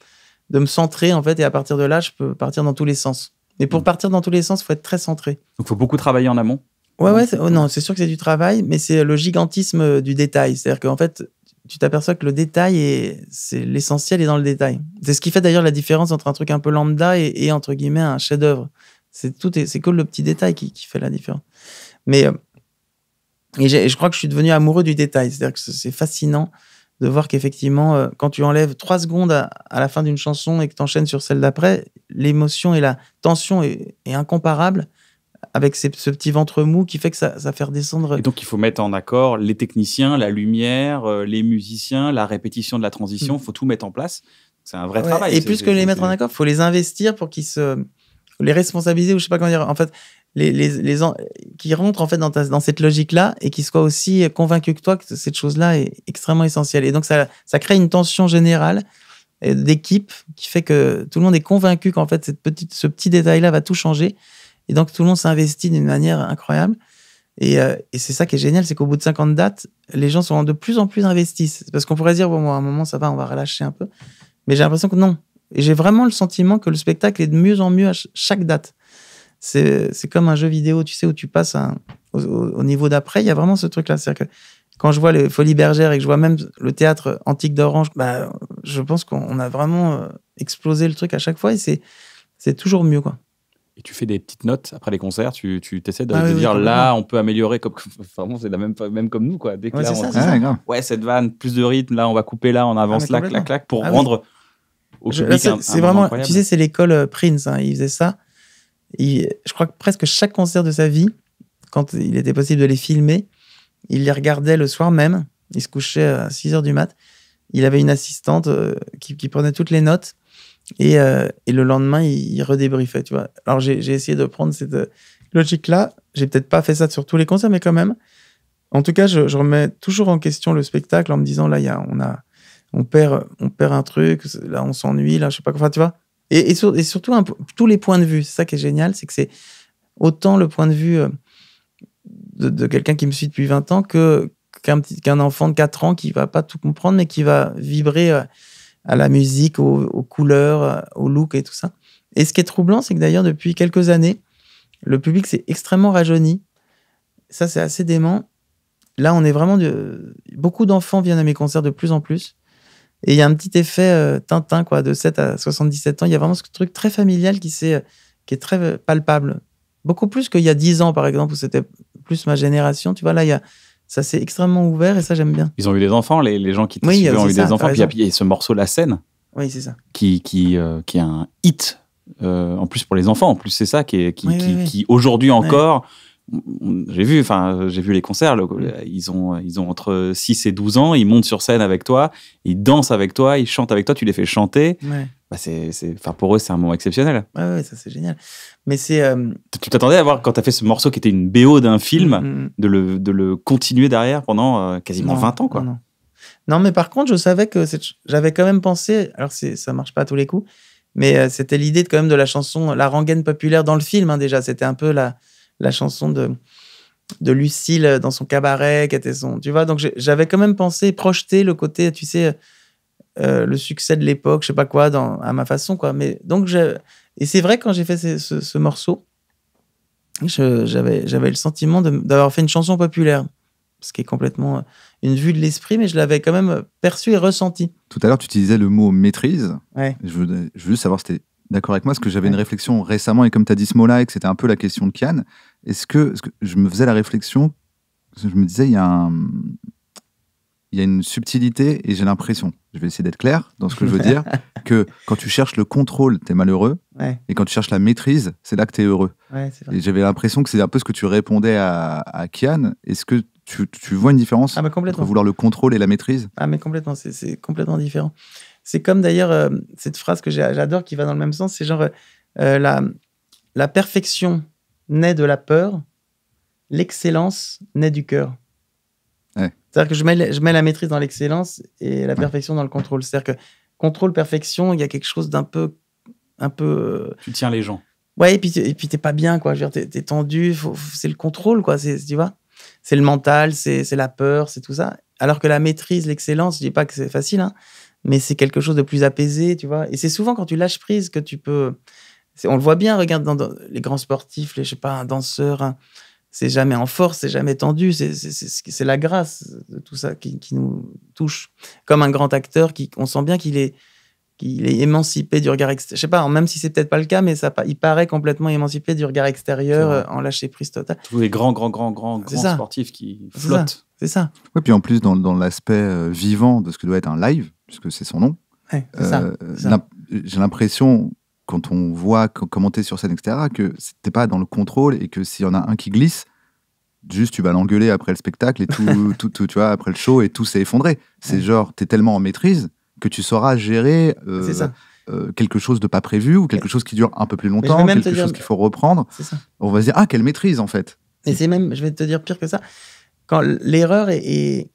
Speaker 2: de me centrer en fait, et à partir de là, je peux partir dans tous les sens. Mais pour mm. partir dans tous les sens, il faut être très centré. Donc il faut beaucoup travailler en amont. Ouais, ouais, oh non, c'est sûr que c'est du travail, mais c'est le gigantisme euh, du détail. C'est-à-dire qu'en fait, tu t'aperçois que le détail est, c'est l'essentiel est dans le détail. C'est ce qui fait d'ailleurs la différence entre un truc un peu lambda et, entre guillemets un chef-d'œuvre. C'est tout, c'est que le petit détail qui, fait la différence. Mais euh, je crois que je suis devenu amoureux du détail. C'est-à-dire que c'est fascinant de voir qu'effectivement, euh, quand tu enlèves trois secondes à, la fin d'une chanson et que tu enchaînes sur celle d'après, l'émotion et la tension est, est incomparable avec ce petit ventre mou qui fait que ça,
Speaker 1: fait redescendre. Et donc il faut mettre en accord les techniciens, la lumière, euh, les musiciens, la
Speaker 2: répétition de la transition, il mm. faut tout mettre en place. C'est un vrai travail. Et plus que les mettre en accord, il faut les investir pour qu'ils se. les responsabiliser, ou je sais pas comment dire. En fait, les, les, les qui rentrent en fait dans, dans cette logique-là et qui soient aussi convaincus que toi que cette chose-là est extrêmement essentielle. Et donc ça, ça crée une tension générale euh, d'équipe qui fait que tout le monde est convaincu qu'en fait cette petite, ce petit détail-là va tout changer. Et donc, tout le monde s'investit d'une manière incroyable. Et, euh, et c'est ça qui est génial, c'est qu'au bout de 50 dates, les gens sont de plus en plus investis. Parce qu'on pourrait dire, bon, à un moment, ça va, on va relâcher un peu. Mais j'ai l'impression que non. Et j'ai vraiment le sentiment que le spectacle est de mieux en mieux à chaque date. C'est comme un jeu vidéo, tu sais, où tu passes au, niveau d'après. Il y a vraiment ce truc-là. C'est-à-dire que quand je vois les Folies Bergères et que je vois même le théâtre antique d'Orange, bah, je pense qu'on a vraiment euh, explosé le truc à chaque fois et c'est toujours mieux, quoi et tu fais des petites notes
Speaker 1: après les concerts, tu, tu de,
Speaker 2: ah dire là, on peut
Speaker 1: améliorer. Comme, vraiment, c'est la même, même comme nous, quoi. Dès que ouais, ça, ouais, cette vanne, plus de rythme, là, on va couper là, on avance ah, là, clac, clac, pour ah rendre au public. C'est vraiment, tu sais,
Speaker 2: c'est l'école euh, Prince, hein, il faisait ça. je crois que presque chaque concert de sa vie, quand il était possible de les filmer, il les regardait le soir même. Il se couchait à 6 h du mat. Il avait une assistante euh, qui prenait toutes les notes euh, et, le lendemain, il, redébriefait, tu vois. Alors, j'ai essayé de prendre cette euh, logique-là. J'ai peut-être pas fait ça sur tous les concerts, mais quand même. En tout cas, je, remets toujours en question le spectacle en me disant, là, y a, on, a, on, perd, on perd un truc, là, on s'ennuie, là, je sais pas quoi. Enfin, tu vois. Et, surtout, tous les points de vue. C'est ça qui est génial, c'est que c'est autant le point de vue euh, de, quelqu'un qui me suit depuis 20 ans que qu'un enfant de 4 ans qui va pas tout comprendre, mais qui va vibrer à la musique, aux, couleurs, euh, au look et tout ça. Et ce qui est troublant, c'est que d'ailleurs, depuis quelques années, le public s'est extrêmement rajeuni. Ça, c'est assez dément. Là, on est vraiment. Beaucoup d'enfants viennent à mes concerts de plus en plus. Et il y a un petit effet euh, Tintin, quoi, de 7 à 77 ans. Il y a vraiment ce truc très familial qui, est, qui est très palpable. Beaucoup plus qu'il y a 10 ans, par exemple, où c'était plus ma génération. Tu vois, là, il y a ça c'est extrêmement ouvert et ça j'aime bien.
Speaker 1: Ils ont eu des enfants, les, gens qui te oui, ont eu des enfants. Puis il y a ce morceau La scène. Oui, c'est ça. Qui, qui, euh, qui est un hit, euh, en plus pour les enfants, en plus c'est ça qui, qui, aujourd'hui encore. J'ai vu, enfin, j'ai vu les concerts. ils ont, ils ont entre 6 et 12 ans. Ils montent sur scène avec toi. Ils dansent avec toi. Ils chantent avec toi. Tu les fais chanter. Bah, c'est, enfin pour eux, c'est un moment exceptionnel. Oui, ouais, ça c'est génial.
Speaker 2: Mais c'est. Euh,
Speaker 1: tu t'attendais à voir quand tu as fait ce morceau qui était une BO d'un film, mm, mm, mm. de, le, de le continuer derrière pendant euh, quasiment 20 ans, quoi. Non,
Speaker 2: non. mais par contre, je savais que j'avais quand même pensé. Alors, ça marche pas à tous les coups, mais euh, c'était l'idée de, quand même de la chanson, la rengaine populaire dans le film, hein, déjà. C'était un peu la, la chanson de de Lucille dans son cabaret, qui était son, tu vois. Donc j'avais quand même pensé projeter le côté, tu sais, euh, le succès de l'époque, je sais pas quoi, dans, à ma façon, quoi. Mais donc, je... et c'est vrai, quand j'ai fait ce, morceau, j'avais le sentiment d'avoir fait une chanson populaire, ce qui est complètement euh, une vue de l'esprit, mais je l'avais quand même perçu et ressenti.
Speaker 3: Tout à l'heure, tu utilisais le mot maîtrise. Je, veux, savoir si tu d'accord avec moi, parce que j'avais une réflexion récemment, et comme tu as dit ce mot-là, et que c'était un peu la question de Kian, est-ce que, que, je me faisais la réflexion, je me disais, il y a un, il y a une subtilité et j'ai l'impression, je vais essayer d'être clair dans ce que je veux dire, que quand tu cherches le contrôle, tu es malheureux. Et quand tu cherches la maîtrise, c'est là que tu es heureux. et j'avais l'impression que c'est un peu ce que tu répondais à,
Speaker 2: Kian. Est-ce que tu, vois une différence ah, entre vouloir le contrôle et la maîtrise Ah, mais complètement, c'est complètement différent. C'est comme d'ailleurs euh, cette phrase que j'adore qui va dans le même sens c'est genre euh, euh, la, la perfection naît de la peur, l'excellence naît du cœur. C'est-à-dire que je mets, je mets la maîtrise dans l'excellence et la perfection dans le contrôle. C'est-à-dire que contrôle, perfection, il y a quelque chose d'un peu, un peu. Euh, tu tiens les gens. Ouais, et puis et puis t'es pas bien quoi. Je veux dire, tendu. C'est le contrôle quoi. C'est tu vois, c'est le mental, c'est la peur, c'est tout ça. Alors que la maîtrise, l'excellence, je dis pas que c'est facile, hein, mais c'est quelque chose de plus apaisé, tu vois. Et c'est souvent quand tu lâches prise que tu peux. On le voit bien. Regarde dans, les grands sportifs, les je sais pas un danseur c'est jamais en force, c'est jamais tendu, c'est la grâce de tout ça qui, nous touche. Comme un grand acteur, qui, on sent bien qu'il est, qu'il est émancipé du regard extérieur. Je sais pas, hein, même si c'est peut-être pas le cas, mais ça, il paraît complètement émancipé du regard extérieur euh, en lâcher prise totale. Tous les grands, grands, grands, grands, grands sportifs qui flottent.
Speaker 3: C'est ça. Oui, puis en plus, dans, dans l'aspect euh, vivant de ce que doit être un live, puisque c'est son nom,
Speaker 1: euh,
Speaker 3: j'ai l'impression quand on voit commenter sur scène, etc., que c'était pas dans le contrôle et que s'il y en a un qui glisse, juste tu vas l'engueuler après le spectacle et tout, tu vois, après le show et tout s'est effondré. C'est genre genre, t'es tellement en maîtrise que tu sauras gérer euh, euh, quelque chose de pas prévu ou quelque chose qui dure un peu
Speaker 2: plus longtemps, quelque chose qu'il
Speaker 3: faut reprendre.
Speaker 2: On va se dire, ah, quelle maîtrise en fait. Et c'est même, je vais te dire pire que ça, quand l'erreur est,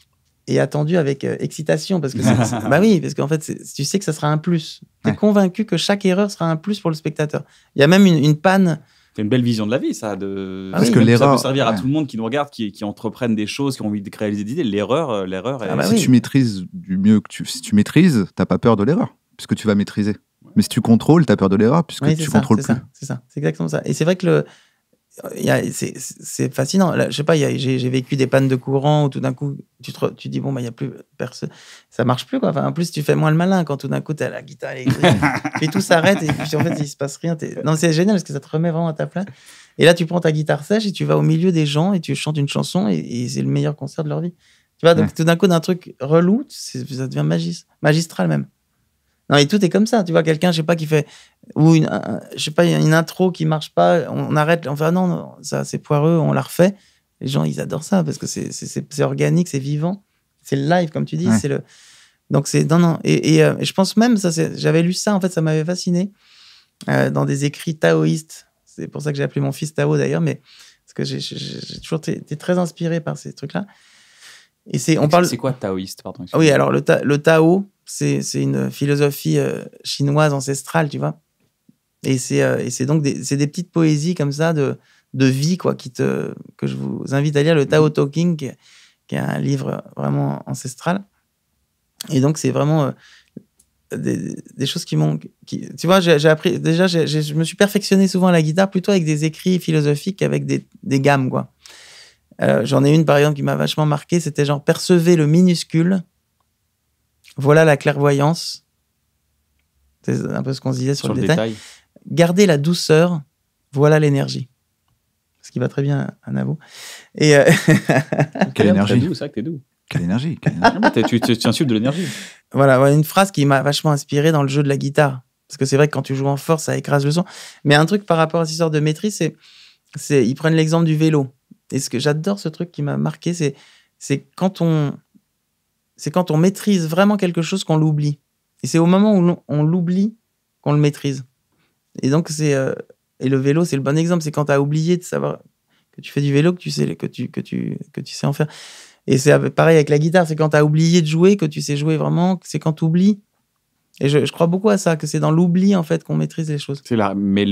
Speaker 2: et attendu avec euh, excitation parce que bah oui parce qu'en fait tu sais que ça sera un plus tu es convaincu que chaque erreur sera un plus pour le spectateur il y a même une, panne c'est une belle vision de la vie ça de ah parce que l'erreur ça peut servir à tout
Speaker 1: le monde qui nous regarde qui, qui entreprennent des choses qui ont envie de réaliser des idées l'erreur euh, l'erreur est... Ah bah si tu maîtrises du mieux que tu si
Speaker 3: tu maîtrises t'as pas peur de l'erreur puisque tu vas maîtriser mais si tu contrôles, tu as peur de l'erreur puisque tu contrôles plus.
Speaker 2: C'est ça, c'est exactement ça. Et c'est vrai que le, c'est fascinant. je sais pas, j'ai vécu des pannes de courant où tout d'un coup, tu, te, tu dis, bon, bah, il bah, n'y a plus personne. Ça marche plus, quoi. en plus, tu fais moins le malin quand tout d'un coup, tu as la guitare électrique. puis tout s'arrête et puis en fait, il se passe rien. Non, c'est génial parce que ça te remet vraiment à ta place. Et là, tu prends ta guitare sèche et tu vas au milieu des gens et tu chantes une chanson et, c'est le meilleur concert de leur vie. Tu vois, donc tout d'un coup, d'un truc relou, ça devient magistral même. Non, et tout est comme ça. Tu vois, quelqu'un, je sais pas, qui fait. Ou une, je sais pas, une intro qui marche pas, on arrête. On fait, ah non, ça, c'est poireux, on la refait. Les gens, ils adorent ça parce que c'est organique, c'est vivant. C'est le live, comme tu dis. C'est le. Donc, c'est. Non, non. Et, et euh, je pense même, ça, j'avais lu ça, en fait, ça m'avait fasciné euh, dans des écrits taoïstes. C'est pour ça que j'ai appelé mon fils Tao d'ailleurs, mais parce que j'ai toujours été très inspiré par ces trucs-là. Et c'est on parle. C'est quoi
Speaker 1: taoïste, pardon. Oui, alors le,
Speaker 2: le Tao, c'est une philosophie euh, chinoise ancestrale, tu vois. Et c'est euh, donc des, petites poésies comme ça de, vie, quoi, qui que je vous invite à lire, le Tao mhm. Talking, qui, est un livre vraiment ancestral. Et donc, c'est vraiment euh, des, choses qui m'ont. Tu vois, j'ai appris. Déjà, je me suis perfectionné souvent à la guitare, plutôt avec des écrits philosophiques, qu'avec des, des gammes, quoi. J'en ai une, par exemple, qui m'a vachement marqué. C'était genre Percevez le minuscule voilà la clairvoyance. C'est un peu ce qu'on se disait sur, le, détail. Garder la douceur. Voilà l'énergie. Ce qui va très bien à Nabo. Et euh, Quelle énergie. C'est ça que t'es doux. Quelle énergie.
Speaker 1: Ah, tu, tu, de l'énergie.
Speaker 2: Voilà, une phrase qui m'a vachement inspiré dans le jeu de la guitare. Parce que c'est vrai que quand tu joues en force, ça écrase le son. Mais un truc par rapport à ces histoire de maîtrise, c'est, c'est ils prennent l'exemple du vélo. Et ce que j'adore, ce truc qui m'a marqué, c'est, c'est quand on, c'est quand on maîtrise vraiment quelque chose qu'on l'oublie. Et c'est au moment où on l'oublie qu'on le maîtrise. Et donc, c'est. Euh, et le vélo, c'est le bon exemple. C'est quand tu as oublié de savoir que tu fais du vélo que tu sais, que tu, que tu, que tu sais en faire. Et c'est pareil avec la guitare. C'est quand tu as oublié de jouer que tu sais jouer vraiment. C'est quand tu oublies. Et je, crois beaucoup à ça, que c'est dans l'oubli, en fait, qu'on maîtrise les choses. C'est là. Mais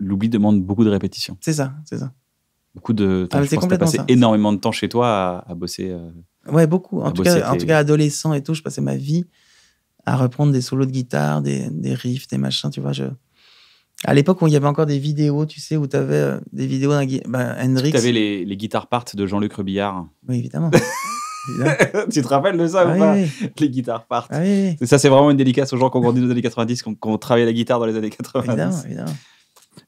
Speaker 2: l'oubli demande beaucoup de répétition. C'est ça, c'est ça. Beaucoup de. Ah, passé énormément
Speaker 1: de temps chez toi à, bosser. Euh,
Speaker 2: Ouais, beaucoup. En, ah, tout bah, cas, en tout cas, adolescent et tout, je passais ma vie à reprendre des solos de guitare, des, des riffs, des machins, tu vois. Je... À l'époque où il y avait encore des vidéos, tu sais, où tu avais euh, des vidéos d'un bah, Tu avais
Speaker 1: les, les guitares parts de Jean-Luc Rebillard. Oui, évidemment. tu te rappelles de ça ah ou pas Les guitares partent. Ah ça, c'est vraiment une dédicace aux gens qui ont grandi dans les années 90, qui ont, qui travaillé la guitare dans les années 90. Évidemment, évidemment.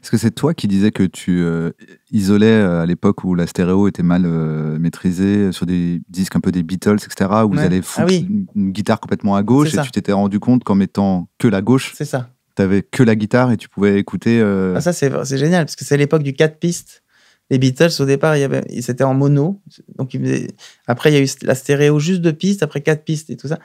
Speaker 3: Est-ce que c'est toi qui disais que tu euh, isolais euh, à l'époque où la stéréo était mal euh, maîtrisée sur des disques un peu des Beatles, etc., où vous allez ah foutre une, guitare complètement à gauche et tu t'étais rendu compte qu'en mettant que la gauche, c'est ça. que la guitare et tu pouvais écouter. Ah,
Speaker 2: ça, c'est, génial parce que c'est l'époque du 4 pistes. Les Beatles, au départ, c'était en mono. Donc, après, il y a eu la stéréo juste de pistes, après quatre pistes et tout ça.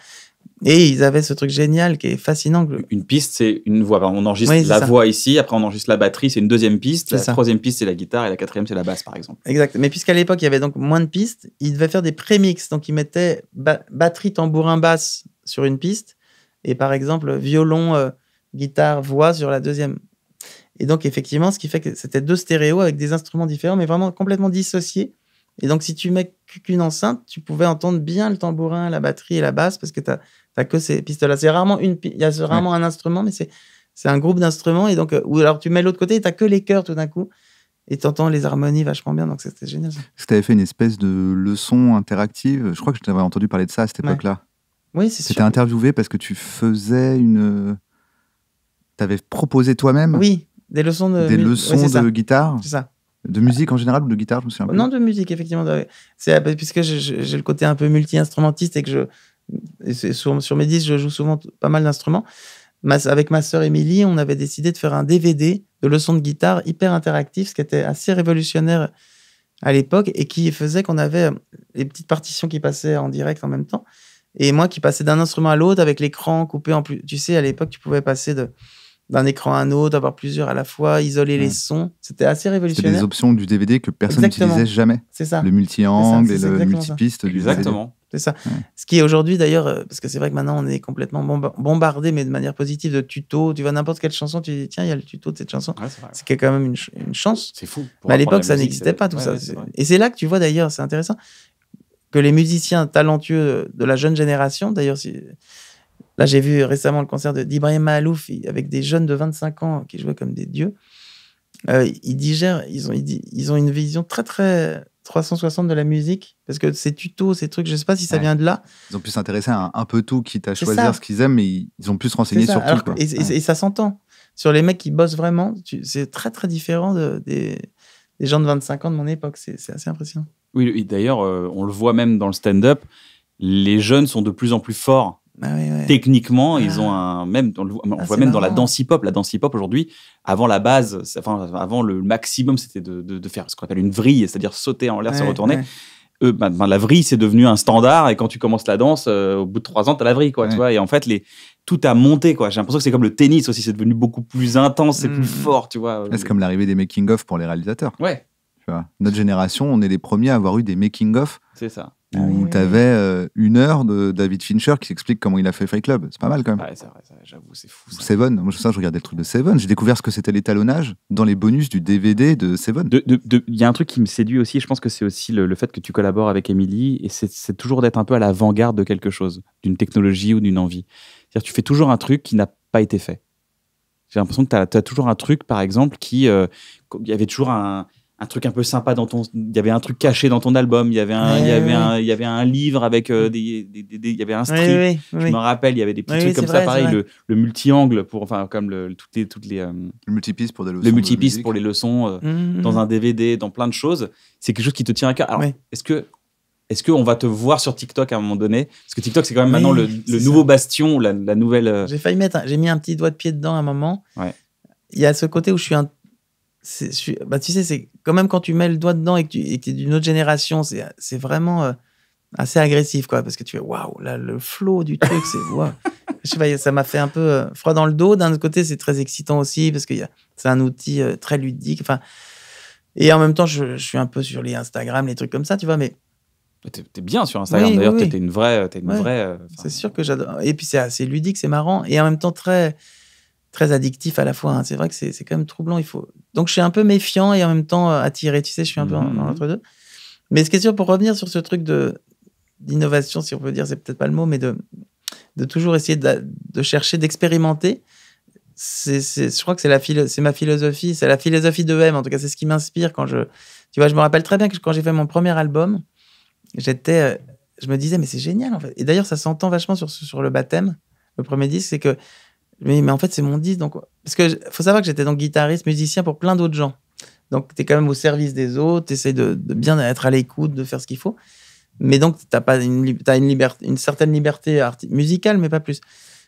Speaker 2: Et ils avaient ce truc génial qui est fascinant. Une piste, c'est une voix. On enregistre la voix
Speaker 1: ici, après on enregistre la batterie, c'est une deuxième piste. La troisième piste, c'est la guitare et la quatrième, c'est la basse, par exemple.
Speaker 2: Exact. Mais puisqu'à l'époque, il y avait donc moins de pistes, ils devaient faire des prémix. Donc ils mettaient batterie, tambourin, basse sur une piste et par exemple violon, euh, guitare, voix sur la deuxième. Et donc effectivement, ce qui fait que c'était deux stéréos avec des instruments différents, mais vraiment complètement dissociés. Et donc, si tu mets qu'une enceinte, tu pouvais entendre bien le tambourin, la batterie et la basse parce que tu n'as que ces pistes-là. C'est rarement une, il y a rarement un instrument, mais c'est c'est un groupe d'instruments et donc euh, ou alors tu mets l'autre côté et n'as que les chœurs tout d'un coup et tu entends les harmonies vachement bien donc c'était génial.
Speaker 3: Parce que avais fait une espèce de leçon interactive. Je crois que je t'avais entendu parler de ça à cette époque-là. Oui, c'est sûr. T'étais interviewé parce que tu faisais une. Tu avais proposé toi-même. Oui,
Speaker 2: des leçons de. Des leçons de guitare. C'est ça. De musique en général ou de guitare, Non, de musique, effectivement. C'est euh, puisque j'ai le côté un peu multi-instrumentiste et que je, sur, mes disques, je joue souvent pas mal d'instruments. avec ma sœur Émilie, on avait décidé de faire un DVD de leçons de guitare hyper interactif, ce qui était assez révolutionnaire à l'époque et qui faisait qu'on avait euh, les petites partitions qui passaient en direct en même temps. Et moi qui passais d'un instrument à l'autre avec l'écran coupé en plus. Tu sais, à l'époque, tu pouvais passer de d'un écran à un autre, d'avoir plusieurs à la fois, isoler les sons. C'était assez révolutionnaire. C'était des
Speaker 3: options du DVD que personne n'utilisait jamais. C'est ça. Le multi-angle et le multipiste. Exactement.
Speaker 2: C'est ça. Ce qui est aujourd'hui d'ailleurs, euh, parce que c'est vrai que maintenant on est complètement bombardé, mais de manière positive, de tutos. Tu vois n'importe quelle chanson, tu dis tiens, il y a le tuto de cette chanson. c'est quand même une, chance. C'est fou. Mais à l'époque, ça n'existait pas tout ça. et c'est là que tu vois d'ailleurs, c'est intéressant, que les musiciens talentueux de la jeune génération, d'ailleurs, si Là, j'ai vu récemment le concert d'Ibrahim Mahalouf avec des jeunes de 25 ans qui jouaient comme des dieux. Euh, ils digèrent, ils ont, ils ont une vision très, très 360 de la musique, parce que ces tutos, ces trucs, je ne sais pas si ça vient de là. Ils ont pu s'intéresser à un, peu tout, quitte à choisir ce qu'ils aiment, mais ils ont pu se renseigner sur tout. Et, ça s'entend. Sur les mecs qui bossent vraiment, c'est très très différent des, gens de 25 ans de mon époque. C'est assez impressionnant.
Speaker 1: Oui, d'ailleurs, euh, on le voit même dans le stand-up, les jeunes sont de plus en plus forts ah Techniquement, ils ah. ont un même on, le ah, voit, même dans la danse hip-hop, la danse hip-hop aujourd'hui, avant la base, enfin avant le maximum, c'était de, faire ce qu'on appelle une vrille, c'est-à-dire sauter en l'air, se retourner. Ben, ben, la vrille, c'est devenu un standard et quand tu commences la danse, euh, au bout de trois ans, t'as la vrille, quoi, tu vois. Et en fait, les tout a monté, quoi. J'ai l'impression que c'est comme le tennis aussi, c'est devenu beaucoup plus intense, c'est plus mm. fort, tu vois. C'est euh.
Speaker 3: comme l'arrivée des making of pour les réalisateurs. Ouais. Tu notre génération, on est les premiers à avoir eu des making of. C'est ça ah où ah tu avais une heure de David Fincher qui s'explique comment il a fait Fight Club. C'est pas mal quand même. Ouais, c'est vrai, j'avoue, c'est fou. Seven, moi ça, je regardais le truc de Seven. J'ai découvert ce que c'était l'étalonnage
Speaker 1: dans les bonus du DVD de Seven. Il y a un truc qui me séduit aussi, je pense que c'est aussi le, fait que tu collabores avec Emily, et c'est toujours d'être un peu à l'avant-garde de quelque chose, d'une technologie ou d'une envie. C'est-à-dire tu fais toujours un truc qui n'a pas été fait. J'ai l'impression que tu as, toujours un truc, par exemple, qui. Euh, il y avait toujours un un truc un peu sympa dans ton il y avait un truc caché dans ton album il y avait un il y avait un il y avait un livre avec euh, mm. des, il y avait un strip je me rappelle il y avait des petits trucs comme ça pareil le, le multi angle pour enfin comme le, toutes les toutes les euh, le multipiste pour des leçons le multipiste pour les leçons euh, mm, mm, dans un DVD dans plein de choses c'est quelque chose qui te tient à cœur alors est-ce que est-ce qu'on va te voir sur TikTok à un moment donné Parce que TikTok, c'est quand même maintenant le, nouveau bastion,
Speaker 2: la, la nouvelle. Euh, j'ai failli mettre, j'ai mis un petit doigt de pied dedans à un moment. Il y a ce côté où je suis un bah, tu sais, c'est quand même quand tu mets le doigt dedans et que tu es d'une autre génération, c'est vraiment euh, assez agressif, quoi, parce que tu es waouh, là, le flow du truc, c'est waouh. Je sais pas, ça m'a fait un peu euh, froid dans le dos. D'un autre côté, c'est très excitant aussi, parce que c'est un outil euh, très ludique. Enfin, et en même temps, je, suis un peu sur les Instagram, les trucs comme ça, tu vois, mais. T'es bien sur Instagram, d'ailleurs, t'es une vraie. Es une vraie c'est sûr que j'adore. Et puis, c'est assez ludique, c'est marrant, et en même temps, très très addictif à la fois. Hein. C'est vrai que c'est quand même troublant. Il faut... Donc, je suis un peu méfiant et en même temps euh, attiré. Tu sais, je suis un peu dans l'entre-deux. Mmh. Mais ce qui est sûr, pour revenir sur ce truc d'innovation, si on peut dire, c'est peut-être pas le mot, mais de, de toujours essayer de, chercher, d'expérimenter. je crois que c'est ma philosophie, c'est la philosophie de M. En tout cas, c'est ce qui m'inspire quand je, tu vois, je me rappelle très bien que quand j'ai fait mon premier album, j'étais, euh, je me disais, mais c'est génial fait. Et d'ailleurs, ça s'entend vachement sur, sur le baptême, le premier disque, c'est que mais, mais en fait, c'est mon disque. Donc... Parce qu'il faut savoir que j'étais donc guitariste, musicien pour plein d'autres gens. Donc, tu es quand même au service des autres, tu essaies de, de, bien être à l'écoute, de faire ce qu'il faut. Mais donc, tu as, une, as une, liberté, une certaine liberté musicale, mais pas plus.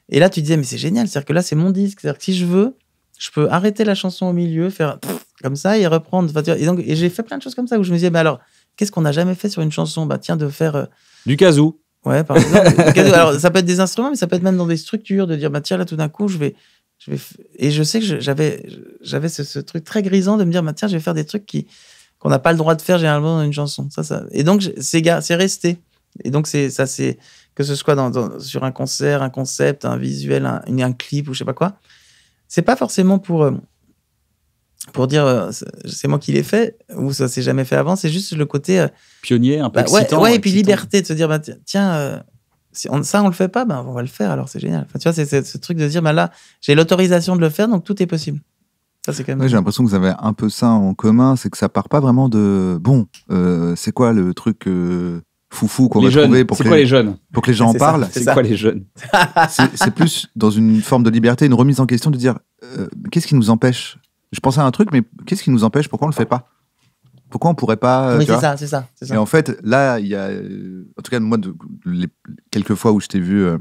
Speaker 2: Et là, tu disais, mais c'est génial, c'est-à-dire que là, c'est mon disque. C'est-à-dire que si je veux, je peux arrêter la chanson au milieu, faire comme ça et reprendre. et donc, et j'ai fait plein de choses comme ça où je me disais, mais alors, qu'est-ce qu'on n'a jamais fait sur une chanson Bah tiens, de faire. Euh, du casou Ouais, par exemple. alors, ça peut être des instruments, mais ça peut être même dans des structures, de dire, bah, tiens, là, tout d'un coup, je vais. Je vais et je sais que j'avais j'avais ce, truc très grisant de me dire, bah, tiens, je vais faire des trucs qui qu'on n'a pas le droit de faire généralement dans une chanson. Ça, ça... Et donc, c'est resté. Et donc, c'est ça, c'est que ce soit dans, sur un concert, un concept, un visuel, un, un clip ou je sais pas quoi. C'est pas forcément pour. Euh, pour dire euh, c'est moi qui l'ai fait ou ça s'est jamais fait avant, c'est juste le côté euh, pionnier, un peu bah, excitant, ouais, et puis liberté de se dire bah, tiens, euh, si on, ça on le fait pas, ben on va le faire alors c'est génial. Enfin, tu vois, c'est ce truc de dire là j'ai l'autorisation de le faire donc tout est possible. Ça, c'est quand même... j'ai
Speaker 3: l'impression que vous avez un peu ça en commun, c'est que ça part pas vraiment de bon. c'est quoi le truc foufou qu'on va jeunes. trouver pour que, les, jeunes pour que les gens en parlent C'est quoi les jeunes C'est plus dans une forme de liberté, une remise en question de dire qu'est-ce qui nous empêche je pensais à un truc, mais qu'est-ce qui nous empêche Pourquoi on le fait pas Pourquoi on pourrait pas Oui, c'est ça, c'est ça, Et en fait, là, il y a, en tout cas, moi, de, les quelques fois où je t'ai vu euh,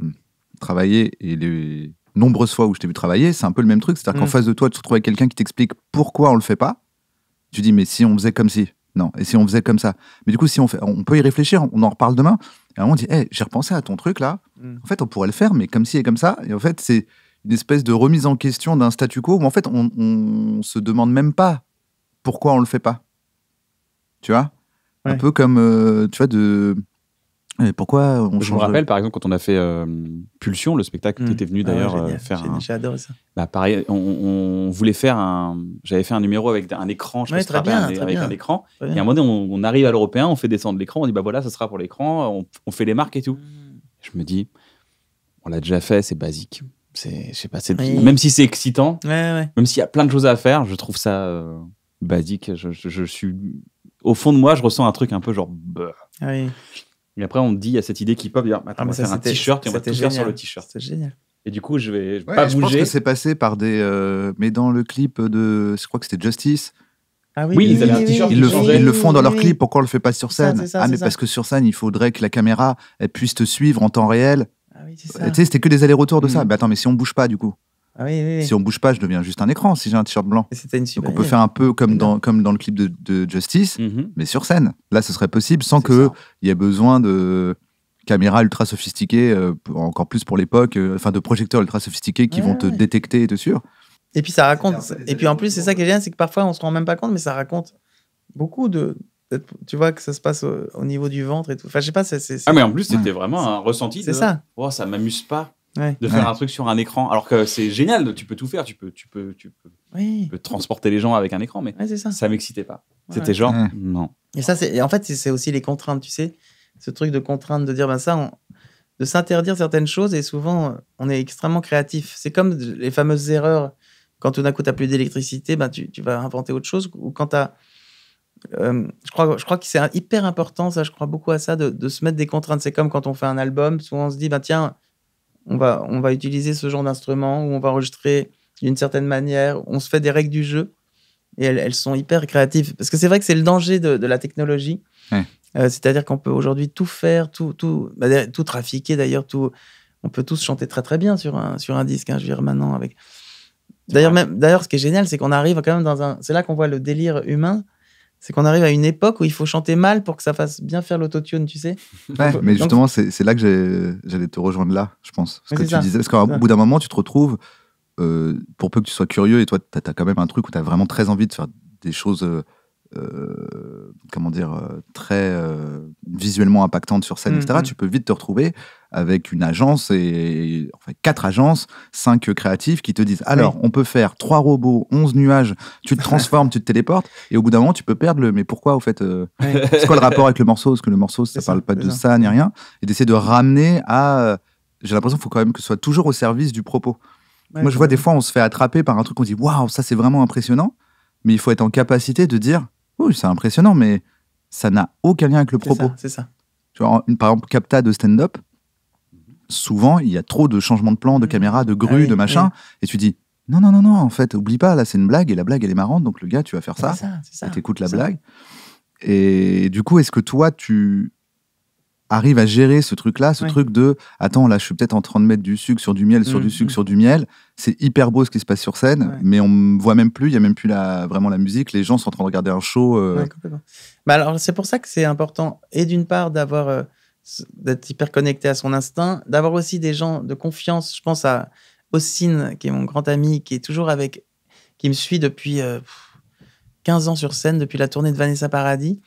Speaker 3: travailler et les nombreuses fois où je t'ai vu travailler, c'est un peu le même truc. C'est-à-dire qu'en mm. face de toi, tu te retrouves avec quelqu'un qui t'explique pourquoi on le fait pas. Tu dis, mais si on faisait comme si, non. Et si on faisait comme ça Mais du coup, si on fait, on peut y réfléchir, on en reparle demain. Et on dit, hey, j'ai repensé à ton truc là. Mm. En fait, on pourrait le faire, mais comme si et comme ça. Et en fait, c'est une espèce de remise en question d'un statu quo où en fait on, on, se demande
Speaker 1: même pas pourquoi on le fait pas.
Speaker 3: Tu vois Un peu comme, euh, tu vois, de. Euh, pourquoi on Je me rappelle,
Speaker 1: par exemple, quand on a fait euh, Pulsion, le spectacle, qui mmh. tu venu ah d'ailleurs faire adoré ça. Bah, pareil, on, voulait faire un... J'avais fait un numéro avec un écran, je ouais, très avec un écran. et à un moment donné, on, arrive à l'européen, on fait descendre l'écran, on dit, bah voilà, ça sera pour l'écran, on, fait les marques et tout. Mmh. Je me dis, on l'a déjà fait, c'est basique. C'est, je sais pas, même si c'est excitant, même s'il y a plein de choses à faire, je trouve ça euh, basique. Je, je, suis au fond de moi, je ressens un truc un peu genre. Bah. Ah oui. Et après, on me dit, il y a cette idée qui pop, dire, ah, on va faire un t-shirt et on va tout faire sur le
Speaker 2: t-shirt. C'est génial.
Speaker 1: Et du coup, je vais pas bouger. Je pense que c'est
Speaker 3: passé par des. Euh, mais dans le clip de. Je crois que c'était Justice.
Speaker 1: Ah oui, ils, ils, le font, ils, le, font dans leur clip, pourquoi
Speaker 3: on le fait pas sur scène Ah mais parce que sur scène, il faudrait que la caméra elle puisse te suivre en temps réel ah euh, c'était que des allers-retours de ça. Mais mm. bah, attends, mais si on bouge pas, du coup
Speaker 2: ah Si on
Speaker 3: bouge pas, je deviens juste un écran. Si j'ai un t-shirt blanc, Donc on peut faire un peu comme dans, comme dans le clip de, Justice, mm-hmm. mais sur scène. Là, ce serait possible sans que il y ait besoin de caméras ultra sophistiquées, euh, encore plus pour l'époque, euh, enfin de projecteurs ultra sophistiqués qui vont te détecter et te
Speaker 2: Et puis ça raconte. Et puis en plus, c'est ça qui est génial, c'est que parfois on se rend même pas compte, mais ça raconte beaucoup de, tu vois que ça se passe au, niveau du ventre et tout. Enfin, je sais pas. c'est Ah, mais en plus, c'était vraiment un
Speaker 1: ressenti. C'est ça. Oh, ça m'amuse pas. de faire un truc sur un écran alors que c'est génial tu peux tout faire tu peux tu peux tu peux, transporter les gens
Speaker 2: avec un écran mais ça, ça m'excitait pas
Speaker 1: c'était genre non
Speaker 2: et ça c'est en fait c'est aussi les contraintes tu sais ce truc de contrainte de dire ben ça de s'interdire certaines choses et souvent on est extrêmement créatif c'est comme les fameuses erreurs quand tout d'un coup tu n'as plus d'électricité ben tu, tu, vas inventer autre chose ou quand tu as euh, je crois, je crois que c'est hyper important, ça, je crois beaucoup à ça, de, se mettre des contraintes. C'est comme quand on fait un album, souvent on se dit, bah, tiens, on va, on va utiliser ce genre d'instrument ou on va enregistrer d'une certaine manière. On se fait des règles du jeu et elles, sont hyper créatives. Parce que c'est vrai que c'est le danger de, la technologie. Euh, c'est-à-dire qu'on peut aujourd'hui tout faire, tout, bah, tout, trafiquer d'ailleurs, tout. On peut tous chanter très très bien sur un, sur un disque, hein, je veux dire maintenant. Avec... D'ailleurs, ce qui est génial, c'est qu'on arrive quand même dans un. C'est là qu'on voit le délire humain c'est qu'on arrive à une époque où il faut chanter mal pour que ça fasse bien faire l'autotune, tu sais. Ouais, mais justement,
Speaker 3: c'est là que j'allais te rejoindre là, je pense. Parce que tu disais, parce qu'au bout d'un moment, tu te retrouves, euh, pour peu que tu sois curieux, et toi, tu as, quand même un truc où tu as vraiment très envie de faire des choses, euh, euh, comment dire, très visuellement impactantes sur scène, mm, etc. Mm. Tu peux vite te retrouver avec une agence et fait quatre agences, cinq créatifs qui te disent alors on peut faire trois robots, 11 nuages, tu te transformes, tu te téléportes et au bout d'un moment tu peux perdre le mais pourquoi au fait euh, c'est quoi le rapport avec le morceau parce que le morceau ça, parle pas de ça. ni rien et d'essayer de ramener à j'ai l'impression qu'il faut quand même que ce soit toujours au service du propos. Moi je vois des fois on se fait attraper par un truc on dit waouh ça c'est vraiment impressionnant mais il faut être en capacité de dire oui oh, c'est impressionnant mais ça n'a aucun lien avec le propos. C'est ça. ça. Tu vois, par exemple, Capta de stand-up, souvent, il y a trop de changements de plans, de mm. caméra, de ah grues, de machin. Et tu dis, non, non, non, non, en fait, oublie pas, là, c'est une blague et la blague, elle est marrante. Donc, le gars, tu vas faire ça. ça et t'écoutes la blague. Et du coup, est-ce que toi, tu arrives à gérer ce truc-là, ce truc de attends, là, je suis peut-être en train de mettre du sucre sur du miel, sur mm, du sucre mm. sur du miel. C'est hyper beau ce qui se passe sur scène, mais on voit même plus. Il y a même plus la, vraiment la musique. Les gens sont en train de regarder un show. Euh.
Speaker 2: Bah, alors, c'est pour ça que c'est important et d'une part d'avoir euh, d'être hyper connecté à son instinct, d'avoir aussi des gens de confiance. Je pense à Ossine, qui est mon grand ami, qui est toujours avec, qui me suit depuis 15 euh, ans sur scène, depuis la tournée de Vanessa Paradis,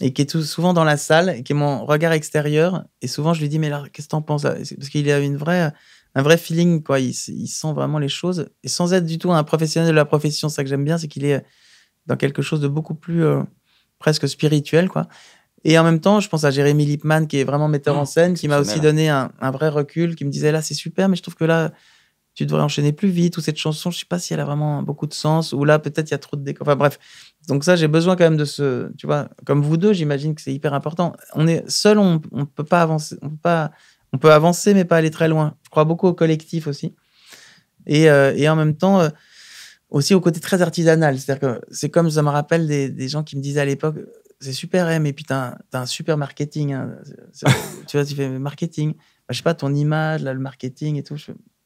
Speaker 2: et qui est souvent dans la salle, et qui est mon regard extérieur. Et souvent, je lui dis, mais alors, qu'est-ce que t'en penses Parce qu'il a une vraie, un vrai feeling, quoi. Il, sent vraiment les choses, et sans être du tout un professionnel de la profession. Ça que j'aime bien, c'est qu'il est dans quelque chose de beaucoup plus euh, presque spirituel, quoi. Et en même temps, je pense à Jérémy Lipman, qui est vraiment metteur mmh, en scène, qui m'a aussi hein. donné un, vrai recul, qui me disait là, c'est super, mais je trouve que là, tu devrais enchaîner plus vite, ou cette chanson, je ne sais pas si elle a vraiment beaucoup de sens, ou là, peut-être il y a trop de décor. Enfin bref. Donc ça, j'ai besoin quand même de ce. Tu vois, comme vous deux, j'imagine que c'est hyper important. On est seul, on ne peut pas avancer. On peut pas. On peut avancer, mais pas aller très loin. Je crois beaucoup au collectif aussi. Et, euh, et en même temps, euh, aussi au côté très artisanal. C'est-à-dire que c'est comme ça me rappelle des, des gens qui me disaient à l'époque c'est super, M hein, mais puis t'as un, un, super marketing. Hein. tu vois, tu fais marketing. Bah, je sais pas, ton image, là, le marketing et tout.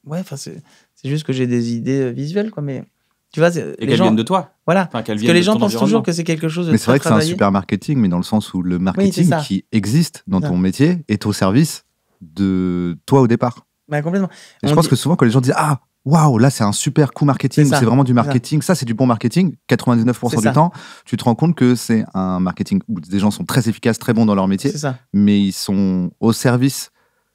Speaker 2: Ouais, enfin, c'est juste que j'ai des idées euh, visuelles, quoi, mais. Tu vois, et qu'elles viennent de toi. Voilà. Parce que les gens pensent toujours que c'est quelque chose de Mais c'est vrai que c'est un super
Speaker 3: marketing, mais dans le sens où le marketing qui existe dans ton métier est au service de toi au départ. Bah, complètement. je pense que souvent, quand les gens disent Ah, waouh, là c'est un super coup marketing, c'est vraiment du marketing, ça, c'est du bon marketing, 99% du temps, tu te rends compte que c'est un marketing où des gens sont très efficaces, très bons dans leur métier, mais ils sont au service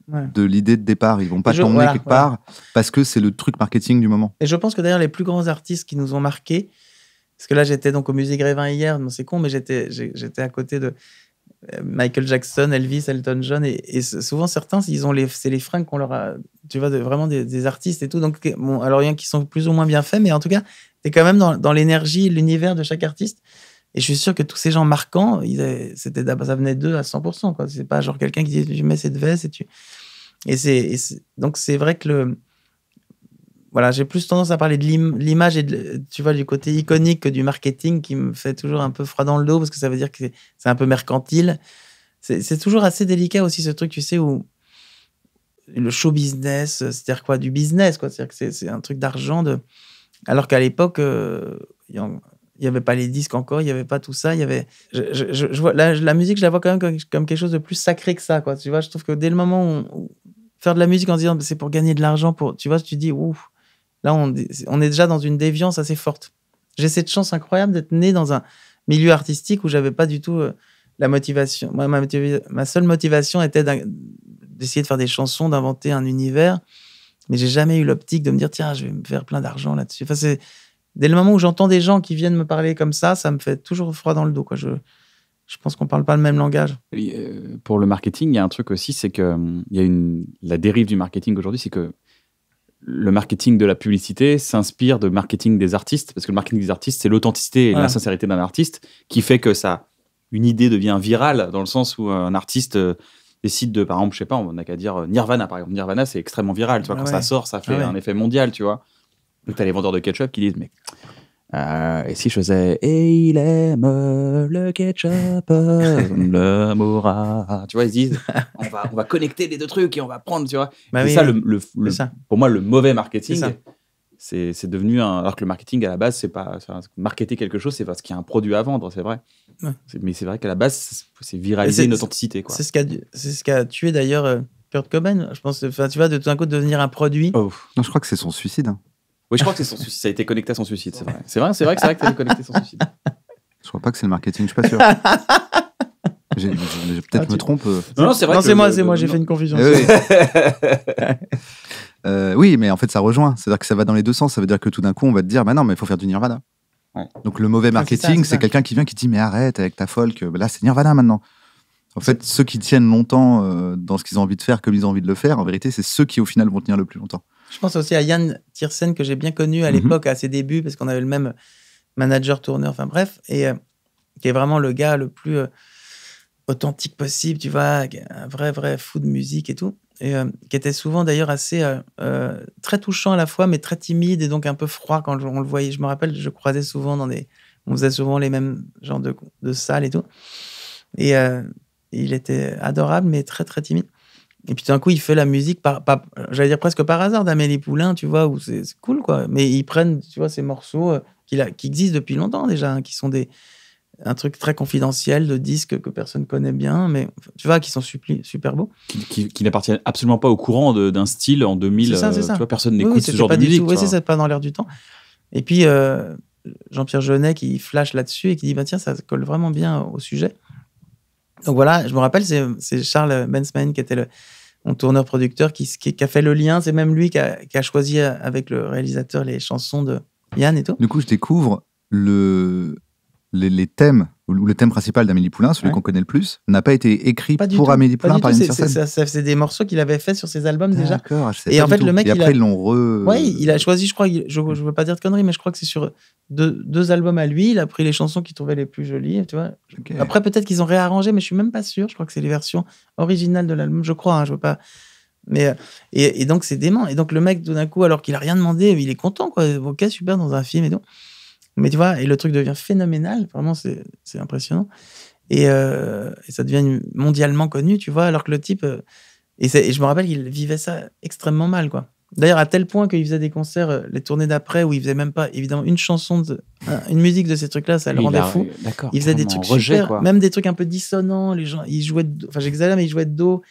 Speaker 3: de l'idée de départ. Ils vont pas tomber quelque part parce que c'est le truc marketing du moment.
Speaker 2: Et je pense que d'ailleurs, les plus grands artistes qui nous ont marqués, parce que là, j'étais donc au musée Grévin hier, c'est con, mais j'étais à côté de Michael Jackson, Elvis, Elton John, et, souvent certains, ils ont les, c'est les fringues qu'on leur a, tu vois, vraiment des, artistes et tout. Donc, bon, alors il y en a qui sont plus ou moins bien faits, mais en tout cas, t'es quand même dans, l'énergie, l'univers de chaque artiste. Et je suis sûr que tous ces gens marquants, ils, c'était, ça venait d'eux à 100%. Quoi. C'est pas genre quelqu'un qui dit, tu mets cette veste et tu. et c'est donc c'est vrai que le, voilà, j'ai plus tendance à parler de l'image et tu vois, du côté iconique que du marketing qui me fait toujours un peu froid dans le dos parce que ça veut dire que c'est un peu mercantile. C'est toujours assez délicat aussi ce truc, tu sais, où le show business, c'est-à-dire quoi Du business, quoi. C'est-à-dire que c'est un truc d'argent. De... Alors qu'à l'époque, euh, il y n'y avait pas les disques encore, il n'y avait pas tout ça. Il y avait... Je, vois, la, musique, je la vois quand même comme, quelque chose de plus sacré que ça, quoi. Tu vois, je trouve que dès le moment où, faire de la musique en disant bah, c'est pour gagner de l'argent, pour... tu vois, tu dis, ouf Là, on, est déjà dans une déviance assez forte. J'ai cette chance incroyable d'être né dans un milieu artistique où j'avais pas du tout euh, la motivation. ma, seule motivation était d'essayer de faire des chansons, d'inventer un univers. Mais j'ai jamais eu l'optique de me dire, tiens, je vais me faire plein d'argent là-dessus. Enfin, c'est dès le moment où j'entends des gens qui viennent me parler comme ça, ça me fait toujours froid dans le dos. Quoi. Je, pense qu'on ne parle pas le même langage.
Speaker 1: Euh, pour le marketing, il y a un truc aussi, c'est que hum, y a une, la dérive du marketing aujourd'hui, c'est que le marketing de la publicité s'inspire de marketing des artistes, parce que le marketing des artistes, c'est l'authenticité et la sincérité d'un artiste qui fait que ça, une idée devient virale, dans le sens où un artiste euh, décide de, par exemple, je sais pas, on n'a qu'à dire euh, Nirvana, par exemple. Nirvana, c'est extrêmement viral, tu vois, ah quand ça sort, ça fait ah un effet mondial, tu vois. Donc, tu as les vendeurs de ketchup qui disent, mais euh, et si je faisais Et il aime le ketchup, le moura. Tu vois, ils disent on va, connecter les deux trucs et on va prendre, tu vois. Bah c'est ça, Le, pour moi, le mauvais marketing. C'est devenu un. Alors que le marketing, à la base, c'est pas. Marketer quelque chose, c'est parce qu'il y a un produit à vendre, c'est vrai. Mais c'est vrai qu'à la base, c'est viraliser une authenticité. C'est ce qui
Speaker 2: ce a tué d'ailleurs euh, Kurt Cobain. Je pense, tu vois, de tout d'un coup, devenir un produit. Oh, non, je crois que c'est son suicide. Hein.
Speaker 1: Oui, je crois que son suicide. Ça a été connecté à son suicide, c'est vrai. C'est vrai, que c'est vrai que ça a été connecté à son suicide.
Speaker 3: Je crois pas que c'est le marketing, je suis pas sûr. Peut-être ah, me trompe. Euh. Non, c'est moi, c'est moi, j'ai fait une confusion. Euh, oui. mais en fait, ça rejoint. C'est-à-dire que ça va dans les deux sens. Ça veut dire que tout d'un coup, on va te dire, bah non, mais il faut faire du Nirvana. Donc le mauvais ah, marketing, c'est quelqu'un qui vient qui dit, mais arrête avec ta folk. Euh, bah là, c'est Nirvana maintenant. En fait, ceux qui tiennent longtemps dans ce qu'ils ont envie de faire comme ils ont envie de le faire, en vérité, c'est ceux qui au final vont tenir le plus longtemps.
Speaker 2: Je pense aussi à Yann Tiersen, que j'ai bien connu à mhm. l'époque, à ses débuts, parce qu'on avait le même manager, tourneur, enfin bref, et euh, qui est vraiment le gars le plus euh, authentique possible, tu vois, un vrai, vrai fou de musique et tout, et euh, qui était souvent d'ailleurs assez très touchant à la fois, mais très timide et donc un peu froid quand on le voyait. Je me rappelle, je croisais souvent dans des. On faisait souvent les mêmes genres de, de salles et tout. Et il était adorable, mais très, très timide. Et puis tout d'un coup, il fait la musique, par, j'allais dire presque par hasard, d'Amélie Poulain, tu vois, où c'est cool, quoi. Mais ils prennent, tu vois, ces morceaux euh, qui, existent depuis longtemps déjà, hein, qui sont des, un truc très confidentiel de disques que personne connaît bien, mais tu vois, qui sont super beaux.
Speaker 1: Qui, n'appartiennent absolument pas au courant d'un style en 2000. Euh, tu vois, personne n'écoute ce genre pas de musique. Oui, c'est
Speaker 2: pas dans l'air du temps. Et puis, euh, Jean-Pierre Jeunet qui flash là-dessus et qui dit, bah, tiens, ça colle vraiment bien au sujet. Donc voilà, je me rappelle, c'est Charles Bensman qui était le, mon tourneur producteur qui, a fait le lien. C'est même lui qui a, qui a, choisi euh, avec le réalisateur les chansons de
Speaker 3: Yann et tout. Du coup, je découvre le, les, thèmes ou le thème principal d'Amélie Poulain, celui qu'on connaît le plus, n'a pas été écrit pour Amélie Poulain par une C'est
Speaker 2: des morceaux qu'il avait fait sur ses albums déjà. D'accord. Ah, et en fait, le mec, après, a... ils l'ont re. Oui, il a choisi, je crois, je, veux pas dire de conneries, mais je crois que c'est sur deux, albums à lui. Il a pris les chansons qu'il trouvait les plus jolies, tu vois. Après, peut-être qu'ils ont réarrangé, mais je suis même pas sûr. Je crois que c'est les versions originales de l'album, je crois. Hein, je veux pas. Mais euh, et, donc c'est dément. Et donc le mec, tout d'un coup, alors qu'il a rien demandé, il est content, quoi. Ok, super dans un film et donc. Mais tu vois, et le truc devient phénoménal. Vraiment, c'est impressionnant. Euh, et, ça devient mondialement connu, tu vois, alors que le type. Euh, et, je me rappelle qu'il vivait ça extrêmement mal, quoi. D'ailleurs, à tel point qu'il faisait des concerts, euh, les tournées d'après, où il faisait même pas, évidemment, une chanson, une musique de ces trucs-là, ça le rendait fou. Il faisait des trucs super, même des trucs un peu dissonants. Les gens, ils jouaient, enfin, j'exagère, mais ils jouaient de dos.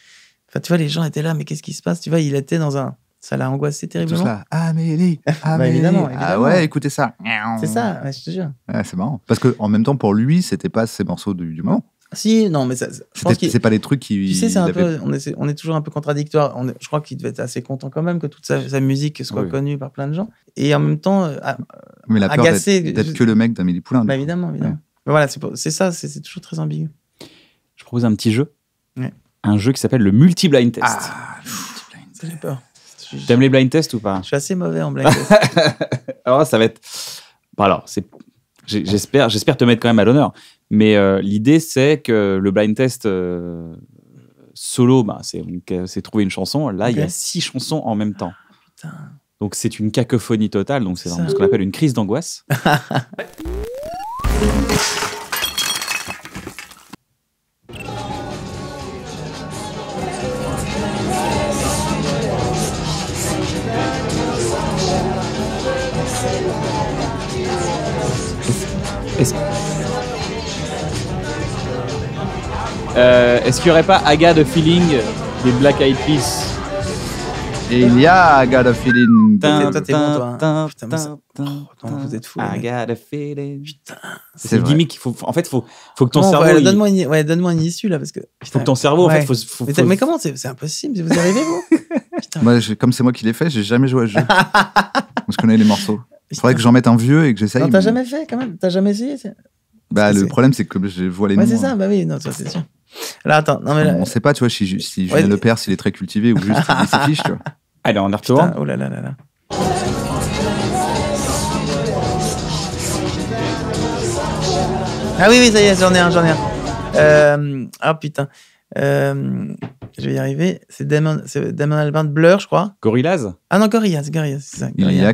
Speaker 2: Enfin, tu vois, les gens étaient là, mais qu'est-ce qui se passe Tu vois, il était dans un ça l'a angoissé terriblement. Tout ça. Amélie, bah, Amélie. Ah ouais, écoutez ça. C'est ça, je te jure. c'est marrant.
Speaker 3: Parce que en même temps, pour lui, c'était pas ces morceaux du, du moment.
Speaker 2: Si, non, mais ça, c'est pas les trucs qui. Tu sais, c'est un peu, on, est, toujours un peu contradictoire. On je crois qu'il devait être assez content quand même que toute sa, musique soit connue par plein de gens. Et en même temps, euh, mais agacé. D'être que le
Speaker 1: mec d'Amélie Poulain. Bah,
Speaker 2: évidemment, évidemment. voilà, c'est ça, c'est toujours très ambigu. Je propose un petit jeu.
Speaker 1: Un jeu qui s'appelle le multi-blind test. Ah,
Speaker 2: multi-blind peur.
Speaker 1: Tu T'aimes les blind tests ou pas Je suis assez mauvais en blind test. alors, ça va être. Bon, bah alors, c'est... J'espère, j'espère te mettre quand même à l'honneur. Mais euh, l'idée, c'est que le blind test euh, solo, bah, c'est, trouver une chanson. Là, il y a six chansons en même temps. Ah, Donc, c'est une cacophonie totale. Donc, c'est ce qu'on appelle une crise d'angoisse. Euh, est-ce qu'il n'y aurait pas Aga de Feeling des Black Eyed Peas Et il y a Aga de Feeling. toi, t'es bon, toi. Hein. Putain,
Speaker 2: oh, vous êtes fou. Aga Feeling. Putain. C'est le gimmick.
Speaker 1: faut- en fait, faut, faut que ton cerveau. ouais, Donne-moi
Speaker 2: une... ouais, donne une issue, là, parce que. faut que ton cerveau, en fait, faut, faut- Mais, comment c'est impossible Vous arrivez vous
Speaker 3: Moi, comme c'est moi qui l'ai fait, j'ai jamais joué à ce jeu. Moi, je connais les morceaux. Il faudrait que j'en mette un vieux et que j'essaye. Non, t'as jamais
Speaker 2: fait quand même T'as jamais essayé
Speaker 3: Bah, le problème, c'est que je vois les Ouais, noms. c'est ça, hein. bah oui, non, toi, c'est sûr. Là, attends, On sait pas, tu vois, si, si Julien le Lepers, s'il est très cultivé ou juste il s'affiche, tu vois. Allez, on est retourne. oh là là
Speaker 2: là Ah oui, oui, ça y est, j'en ai un, j'en ai un. Euh, ah putain. Euh, je vais y arriver. C'est Damon, Damon de Blur, je crois. Gorillaz Ah non, Gorillaz, Gorillaz. Ça, Gorillaz. Il
Speaker 3: y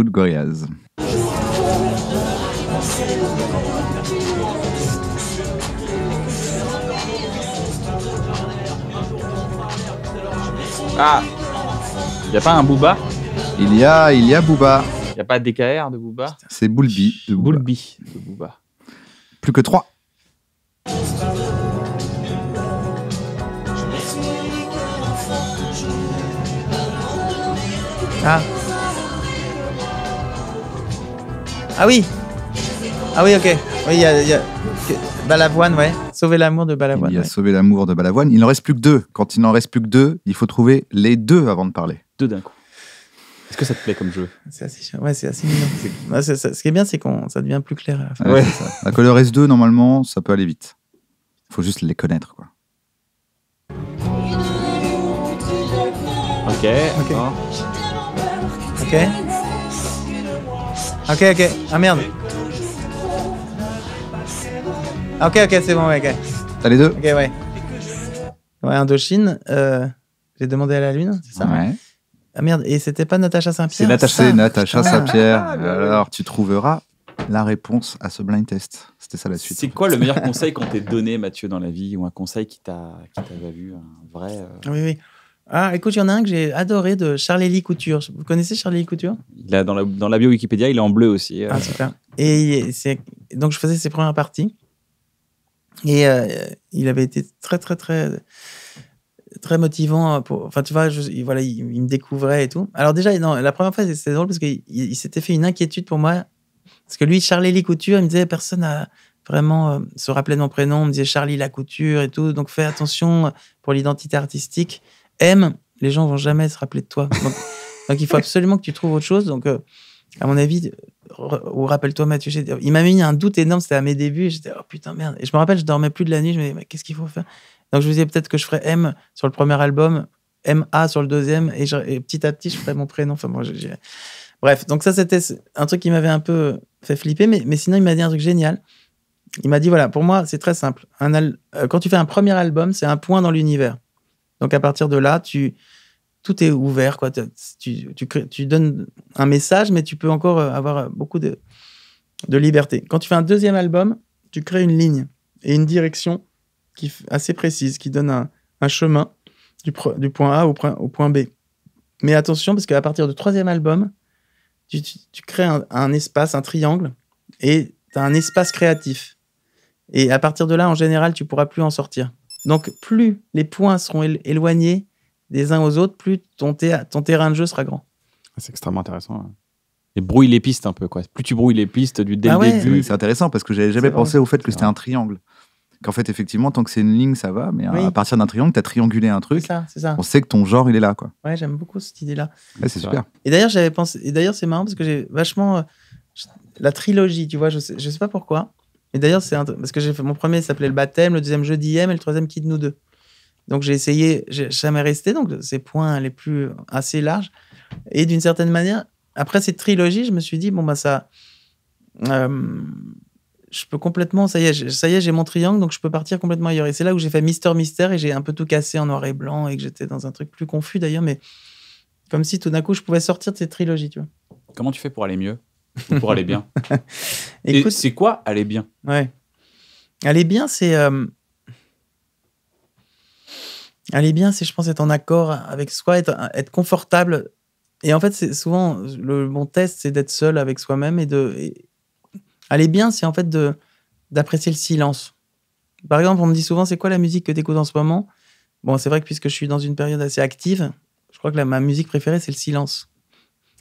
Speaker 3: a Gorillaz.
Speaker 1: Ah Il n'y a pas un Booba Il y a, il y a Booba. Il n'y a pas DKR de Booba
Speaker 3: C'est Boulbi de Booba. Plus que trois.
Speaker 2: Ah. Ah oui. Ah oui, ok. Oui, il y a, Balavoine, ouais l'amour de Balavoine. Il a sauvé l'amour de
Speaker 3: Balavoine. Il n'en reste plus que deux. Quand il n'en reste plus que deux, il faut trouver les deux avant de parler. Deux d'un coup. Est-ce
Speaker 2: que ça te plaît comme jeu C'est assez, ouais, c'est assez mignon. ce qui est bien, c'est qu'on ça devient plus clair. À, ouais.
Speaker 3: Color S2, normalement, ça peut aller vite. Il faut juste les connaître. Quoi.
Speaker 2: Ok. Ok. Ok. Ok, ok. Ah merde. Ok, ok, c'est bon, ok. T'as les deux Ok, ouais. Ouais, Indochine. Euh, j'ai demandé à la Lune, c'est ça Ah merde, et c'était pas Natacha Saint-Pierre Natacha, Natacha ah, Saint-Pierre. Ah,
Speaker 3: Alors, tu trouveras la réponse à
Speaker 2: ce blind test.
Speaker 1: C'était ça la suite. C'est quoi le meilleur conseil qu'on t'ait donné, Mathieu, dans la vie Ou un conseil qui t'a qui valu un vrai. Euh
Speaker 2: oui, oui. Ah, écoute, il y en a un que j'ai adoré de Charlie Couture. Vous connaissez Charlie Couture
Speaker 1: Il a, dans, la, dans la bio Wikipédia, il est en bleu aussi. Euh. Ah, super.
Speaker 2: Et donc je faisais ses premières parties et euh, il avait été très, très, très, très motivant. Pour... Enfin, tu vois, voilà, il, me découvrait et tout. Alors, déjà, non, la première fois, c'était drôle parce qu'il il, s'était fait une inquiétude pour moi. Parce que lui, Charlie Lee Couture, il me disait personne n'a vraiment euh, se rappelé de mon prénom. Il me disait Charlie la Couture et tout. Donc, fais attention euh, pour l'identité artistique. M, les gens vont jamais se rappeler de toi. Donc, il faut absolument que tu trouves autre chose. Donc, à mon avis, ou rappelle-toi Mathieu, il m'a mis un doute énorme, c'était à mes débuts, j'étais oh putain merde. Et je me rappelle, je dormais plus de la nuit, je me disais qu'est-ce qu'il faut faire Donc je me disais peut-être que je ferais M sur le premier album, MA sur le deuxième, et, petit à petit je ferais mon prénom. Enfin, moi, Bref, donc ça c'était un truc qui m'avait un peu fait flipper, mais, sinon il m'a dit un truc génial. Il m'a dit voilà, pour moi c'est très simple. Euh, quand tu fais un premier album, c'est un point dans l'univers. Donc à partir de là, tu tout est ouvert. Quoi. Tu, donnes un message, mais tu peux encore euh, avoir euh, beaucoup de, liberté. Quand tu fais un deuxième album, tu crées une ligne et une direction qui, assez précise, qui donne un, chemin du, point A au, point, B. Mais attention, parce qu'à partir du troisième album, tu, crées un, espace, un triangle, et tu as un espace créatif. Et à partir de là, en général, tu pourras plus en sortir. Donc, plus les points seront éloignés, des uns aux autres, plus ton, terrain de jeu sera grand.
Speaker 1: Ah, c'est extrêmement intéressant. Et brouille les pistes un peu. Quoi. Plus tu brouilles les pistes du ah début. C'est
Speaker 3: intéressant parce que j'avais jamais pensé au fait que c'était un triangle. Qu'en fait, effectivement, tant que c'est une ligne, ça va, mais à partir d'un triangle, tu as triangulé un truc. On sait que ton genre, il est là. Quoi.
Speaker 2: j'aime beaucoup cette idée-là. c'est super. Et d'ailleurs, j'avais pensé. Et d'ailleurs, c'est marrant parce que j'ai vachement. Euh, la trilogie, tu vois, je sais, sais pas pourquoi. Et d'ailleurs, c'est un... parce que j'ai fait mon premier s'appelait le baptême, le deuxième jeudi M et le troisième de nous deux. Donc j'ai essayé, j'ai jamais resté, donc ces points les plus assez larges. Et d'une certaine manière, après cette trilogie, je me suis dit, bon, bah ça. Euh, je peux complètement, ça y est, ça y est, j'ai mon triangle, donc je peux partir complètement ailleurs. Et c'est là où j'ai fait Mister Mister et j'ai un peu tout cassé en noir et blanc et que j'étais dans un truc plus confus d'ailleurs, mais comme si tout d'un coup je pouvais sortir de cette trilogie, tu vois.
Speaker 1: Comment tu fais pour aller mieux pour aller bien Écoute, c'est quoi aller bien
Speaker 2: Ouais, aller bien, c'est euh, aller bien, c'est, je pense, être en accord avec soi, être, être confortable. Et en fait, c'est souvent le bon test, c'est d'être seul avec soi-même et de. aller bien, c'est en fait de, d'apprécier le silence. Par exemple, on me dit souvent, c'est quoi la musique que tu écoutes en ce moment Bon, c'est vrai que puisque je suis dans une période assez active, je crois que ma musique préférée, c'est le silence.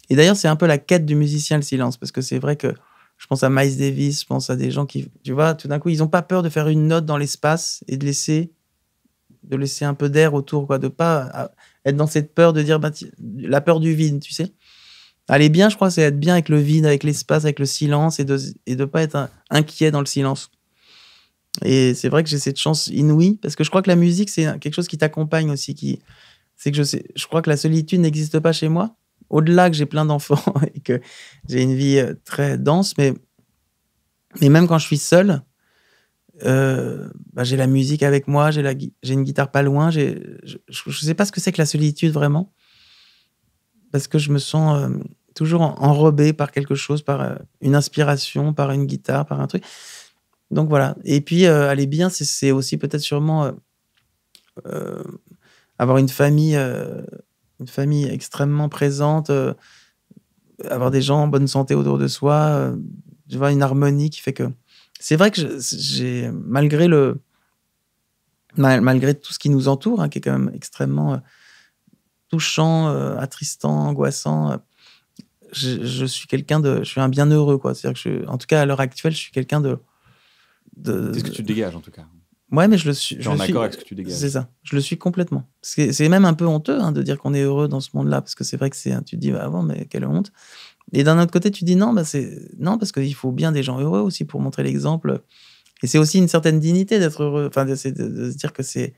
Speaker 2: Et d'ailleurs, c'est un peu la quête du musicien, le silence, parce que c'est vrai que je pense à Miles Davis, je pense à des gens qui, tu vois, tout d'un coup, ils n'ont pas peur de faire une note dans l'espace et de laisser de laisser un peu d'air autour, quoi, de pas être dans cette peur de dire bah, la peur du vide, tu sais. Aller bien, je crois, c'est être bien avec le vide, avec l'espace, avec le silence et de et de pas être inquiet dans le silence. Et c'est vrai que j'ai cette chance inouïe parce que je crois que la musique c'est quelque chose qui t'accompagne aussi, qui c'est que je je crois que la solitude n'existe pas chez moi. Au-delà que j'ai plein d'enfants et que j'ai une vie euh, très dense, mais mais même quand je suis seul, euh, bah, j'ai la musique avec moi, j'ai j'ai une guitare pas loin. Je ne sais pas ce que c'est que la solitude vraiment, parce que je me sens euh, toujours enrobé par quelque chose, par euh, une inspiration, par une guitare, par un truc. Donc voilà. Et puis, aller bien, c'est aussi peut-être sûrement avoir une famille, une famille extrêmement présente, avoir des gens en bonne santé autour de soi, vois une harmonie qui fait que c'est vrai que j'ai, malgré le, malgré tout ce qui nous entoure, hein, qui est quand même extrêmement euh, touchant, euh, attristant, angoissant, euh, je, suis quelqu'un de, je suis un bienheureux, quoi. cest dire que, en tout cas, à l'heure actuelle, je suis quelqu'un de, ce que tu dégages, en tout cas. Ouais, mais je le suis. Je accord suis, avec ce que tu dégages. C'est ça. Je le suis complètement. C'est même un peu honteux hein, de dire qu'on est heureux dans ce monde-là, parce que c'est vrai que c'est. Hein, tu te dis, avant, ah mais quelle honte. Et d'un autre côté, tu dis non, bah non parce qu'il faut bien des gens heureux aussi pour montrer l'exemple. Et c'est aussi une certaine dignité d'être heureux, enfin, de, se dire que c'est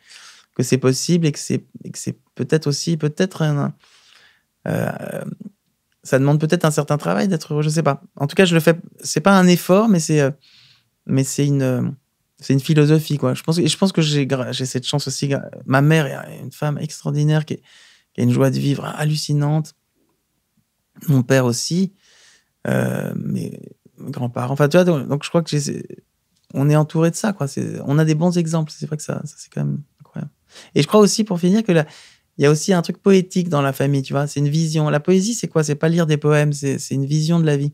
Speaker 2: que c'est possible et que c'est peut-être aussi peut-être euh, ça demande peut-être un certain travail d'être heureux, je sais pas. En tout cas, je le fais. C'est pas un effort, mais c'est mais c'est une c'est une philosophie quoi. Je pense et je pense que j'ai j'ai cette chance aussi. Ma mère est une femme extraordinaire qui a une joie de vivre hallucinante mon père aussi. Euh, mes grands-parents. Enfin, tu vois, donc, je crois que on est entouré de ça. Quoi. On a des bons exemples. C'est vrai que ça, c'est quand même incroyable. Et je crois aussi, pour finir, que il y a aussi un truc poétique dans la famille, tu vois. C'est une vision. La poésie, c'est quoi C'est pas lire des poèmes, c'est une vision de la vie.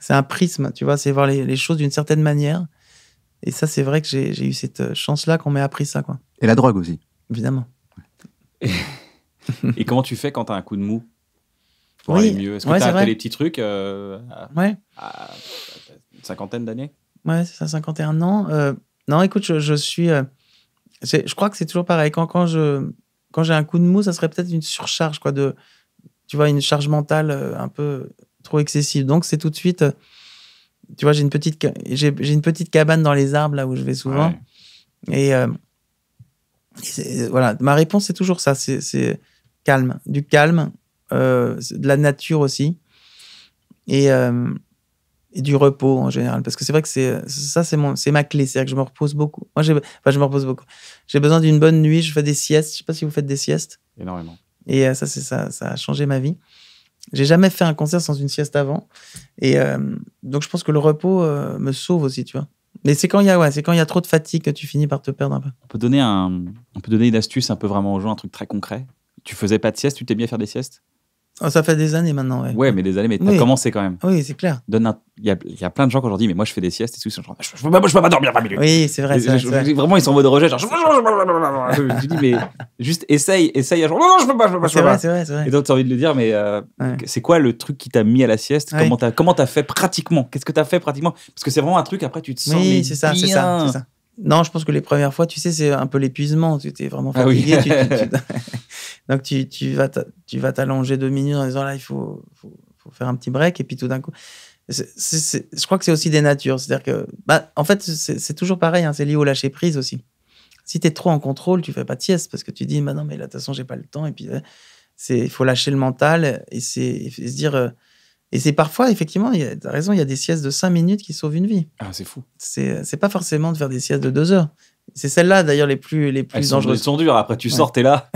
Speaker 2: C'est un prisme, tu vois. C'est voir les, choses d'une certaine manière. Et ça, c'est vrai que j'ai eu cette euh, chance-là qu'on m'ait appris ça, quoi. Et la drogue aussi. Évidemment. Et,
Speaker 1: et comment tu fais quand tu as un coup de mou oui. Est-ce que tu as, les petits trucs euh, ouais. une cinquantaine d'années
Speaker 2: Ouais, c'est ça, 51 ans. Euh, non, écoute, je, suis. Euh, je crois que c'est toujours pareil. Quand, quand je quand j'ai un coup de mou, ça serait peut-être une surcharge, quoi, de, tu vois, une charge mentale un peu trop excessive. Donc, c'est tout de suite, tu vois, j'ai une petite, j'ai une petite cabane dans les arbres là où je vais souvent. Et, et voilà, ma réponse c'est toujours ça, c'est calme, du calme euh, de la nature aussi. Euh, et, du repos en général. Parce que c'est vrai que c'est ça, c'est mon, c'est ma clé. C'est à dire que je me repose beaucoup. Moi, je me repose beaucoup. J'ai besoin d'une bonne nuit. Je fais des siestes. Je sais pas si vous faites des siestes. Énormément. Et euh, ça, c'est ça, ça a changé ma vie. J'ai jamais fait un concert sans une sieste avant. Et donc, je pense que le repos me sauve aussi, tu vois. Mais c'est quand il y a, ouais, c'est quand il y a trop de fatigue que tu finis par te perdre un peu.
Speaker 1: On peut donner un, on peut donner une astuce un peu vraiment aux gens, un truc très concret. Tu faisais pas de sieste, tu t'es bien faire des siestes
Speaker 2: ça fait des années maintenant,
Speaker 1: ouais. Ouais, mais des années, mais t'as as commencé quand même. Oui, c'est clair. Donne Il y, a, y a plein de gens qui ont dit mais moi je fais des siestes et tout, ils sont genre, je,
Speaker 2: peux pas, dormir pas dormir Oui, c'est vrai. vraiment,
Speaker 1: ils sont en mode rejet, genre,
Speaker 2: je, dis, mais
Speaker 1: juste essaye, essaye, non, non, je peux pas, peux pas, je C'est vrai, c'est vrai, c'est vrai. Et donc, t'as envie de le dire, mais c'est quoi le truc qui t'a mis à la sieste Comment t'as comment fait pratiquement Qu'est-ce que t'as fait pratiquement Parce que c'est vraiment un truc,
Speaker 2: après, tu te sens. Oui, c'est ça, c'est ça. Non, je pense que les premières fois, tu sais, c'est un peu l'épuisement. Tu t'es vraiment ah fatigué. Donc, tu, tu vas tu vas t'allonger deux minutes en disant là, il faut, faut faire un petit break. Et puis tout d'un coup, je crois que c'est aussi des natures. C'est-à-dire que, bah, en fait, c'est toujours pareil. Hein, c'est lié au lâcher prise aussi. Si tu es trop en contrôle, tu fais pas de sieste parce que tu dis, bah non, mais là, de toute façon, j'ai pas le temps. Et puis, euh, il faut lâcher le mental et, et se dire. Euh, et c'est parfois, effectivement, tu as raison, il y a des siestes de 5 minutes qui sauvent une vie. Ah, c'est fou. C'est pas forcément de faire des siestes de 2 heures. C'est celles-là, d'ailleurs, les plus, les plus dangereuses. Elles sont dures. Après, tu sors, là.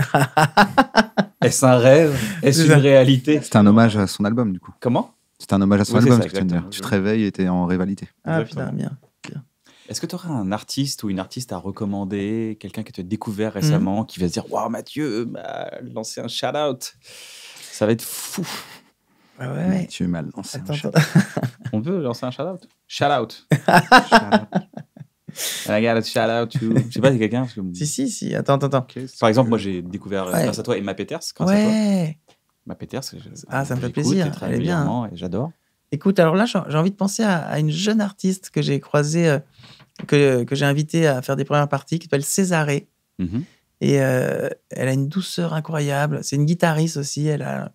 Speaker 2: Est-ce un rêve Est-ce une réalité
Speaker 3: C'est un hommage à son album, du coup. Comment C'est un hommage à son album, tu, te réveilles et es en rivalité.
Speaker 1: Ah, bien. Est-ce que tu aurais un artiste ou une artiste à recommander Quelqu'un que tu as découvert récemment, mhm. qui va se dire Waouh, Mathieu bah, lancer un shout-out. Ça va être fou. Ah ouais,
Speaker 3: veux mal mal lancé un shout
Speaker 1: On peut lancer un shout-out Shout-out I got shout-out to... Je sais pas, si quelqu'un que... Si, si, si. Attends, attends, attends. Par exemple, moi, euh, j'ai découvert, grâce à toi, Emma Peters. Grâce ouais. à Emma Peters. Ah, ça me fait plaisir. Elle est bien. Hein.
Speaker 2: Et j'adore. Écoute, alors là, j'ai envie de penser à, à, une jeune artiste que j'ai croisée, euh, que, que j'ai invitée à faire des premières parties, qui s'appelle Césarée. Mm-hmm. Et euh, elle a une douceur incroyable. C'est une guitariste aussi. Elle a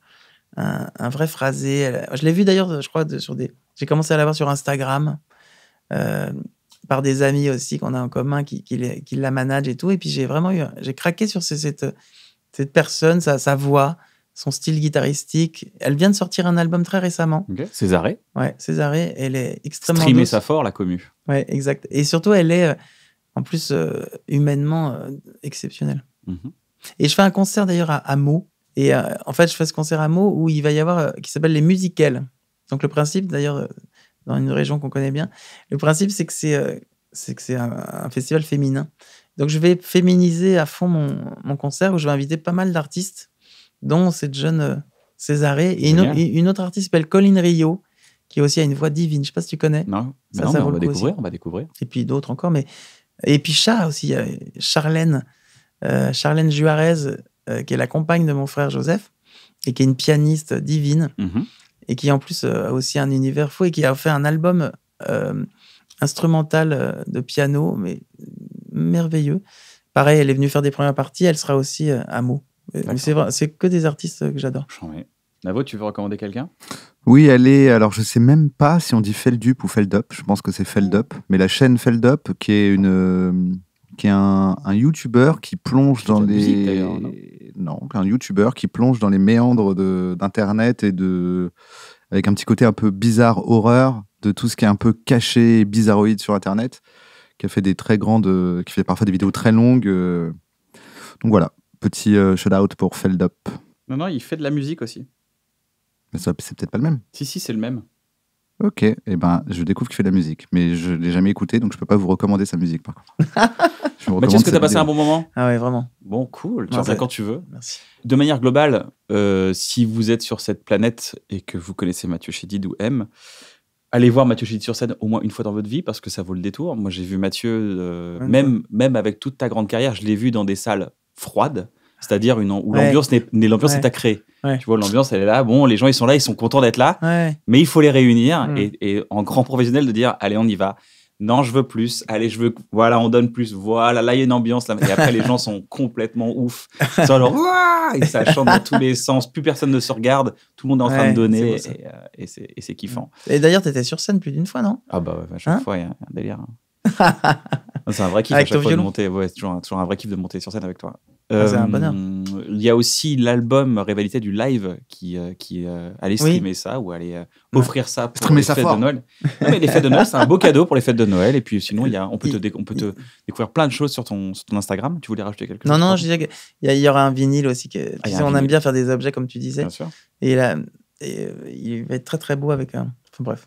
Speaker 2: un, vrai phrasé. Je l'ai vu d'ailleurs, je crois, sur des. J'ai commencé à l'avoir sur Instagram euh, par des amis aussi qu'on a en commun qui, qui, la manage et tout. Et puis j'ai vraiment eu, j'ai craqué sur cette, cette personne, sa, voix, son style guitaristique. Elle vient de sortir un album très récemment. Césarée. Ouais, Césarée. Elle est extrêmement. Streamer ça
Speaker 1: fort, la commu.
Speaker 2: Ouais, exact. Et surtout, elle est euh, en plus euh, humainement exceptionnelle. Mm-hmm. Et je fais un concert d'ailleurs à, à et euh, en fait, je fais ce concert à mots où il va y avoir, euh, qui s'appelle les musicales. Donc le principe, d'ailleurs, euh, dans une région qu'on connaît bien, le principe, c'est que c'est que c'est un, festival féminin. Donc je vais féminiser à fond mon, concert où je vais inviter pas mal d'artistes, dont cette jeune Césarée et une, autre artiste s'appelle Colline Rio, qui aussi a une voix divine. Je ne sais pas si tu connais. Non, ça, ça on va découvrir, on va découvrir. Et puis d'autres encore, mais et puis Char aussi, Charlène, Charlène Juarez, euh, qui est la compagne de mon frère Joseph, et qui est une pianiste divine, mhm. et qui en plus euh, a aussi un univers fou, et qui a fait un album euh, instrumental de piano, mais merveilleux. Pareil, elle est venue faire des premières parties, elle sera aussi à mots C'est que des artistes que j'adore. Navo, tu veux recommander quelqu'un
Speaker 3: Oui, elle est. Alors, je sais même pas si on dit Feldup ou Feldup. Je pense que c'est Feldup. Mm. Mais la chaîne Feldup, qui est une, qui est un, un YouTuber qui plonge dans les un qui plonge dans les méandres d'internet et de avec un petit côté un peu bizarre horreur de tout ce qui est un peu caché bizarroïde sur internet qui a fait des très grandes qui fait parfois des vidéos très longues euh. donc voilà petit euh, shout out pour Feldup
Speaker 1: non non il fait de la musique aussi
Speaker 3: mais c'est peut-être pas le même
Speaker 1: si si c'est le même
Speaker 3: Ok, et eh ben je découvre qu'il fait de la musique, mais je l'ai jamais écouté, donc je peux pas vous recommander sa musique par contre.
Speaker 1: Mathieu, est-ce que t'as passé un bon moment Ah ouais, vraiment. Bon, cool. Tu reviens quand tu veux. Merci. De manière globale, euh, si vous êtes sur cette planète et que vous connaissez Mathieu Chédid ou M, allez voir Mathieu Chédid sur scène au moins une fois dans votre vie parce que ça vaut le détour. Moi, j'ai vu Mathieu, euh, même, même avec toute ta grande carrière, je l'ai vu dans des salles froides c'est-à-dire une, où l'ambiance n'est, l'ambiance est à créer. Tu vois, l'ambiance, elle est là. Bon, les gens, ils sont là, ils sont contents d'être là. Mais il faut les réunir mm. et, en grand professionnel de dire, allez, on y va. Non, je veux plus. Allez, je veux. Voilà, on donne plus. Voilà, là, il y a une ambiance. Là. Et après, les gens sont complètement
Speaker 2: ouf. Ils sont genre, et
Speaker 1: ça chante dans tous les sens. Plus personne ne se regarde. Tout le monde est en train de donner. et, euh, et c'est kiffant. Et
Speaker 2: d'ailleurs, tu étais sur scène plus d'une fois, non
Speaker 1: Ah, bah à chaque hein fois, il y a un délire. Hein. c'est un vrai kiff à chaque fois de monter. Ouais, c'est toujours, un vrai kiff de monter sur scène avec toi. Ah, euh, il y a aussi l'album Rivalité du live qui, euh, qui euh, allait streamer ça ou allait offrir ça pour les fêtes de Noël. mais les fêtes de Noël, c'est un beau cadeau pour les fêtes de Noël. Et puis sinon, il y a, on peut, te, peut découvrir plein de choses sur ton, sur ton Instagram. Tu voulais rajouter quelque non, chose Non, non, je
Speaker 2: disais qu'il y, aura un vinyle aussi. Que, ah, tu sais, on aime bien faire des objets, comme tu disais. Bien sûr. Et là, et, il va être très très beau avec un. Enfin bref.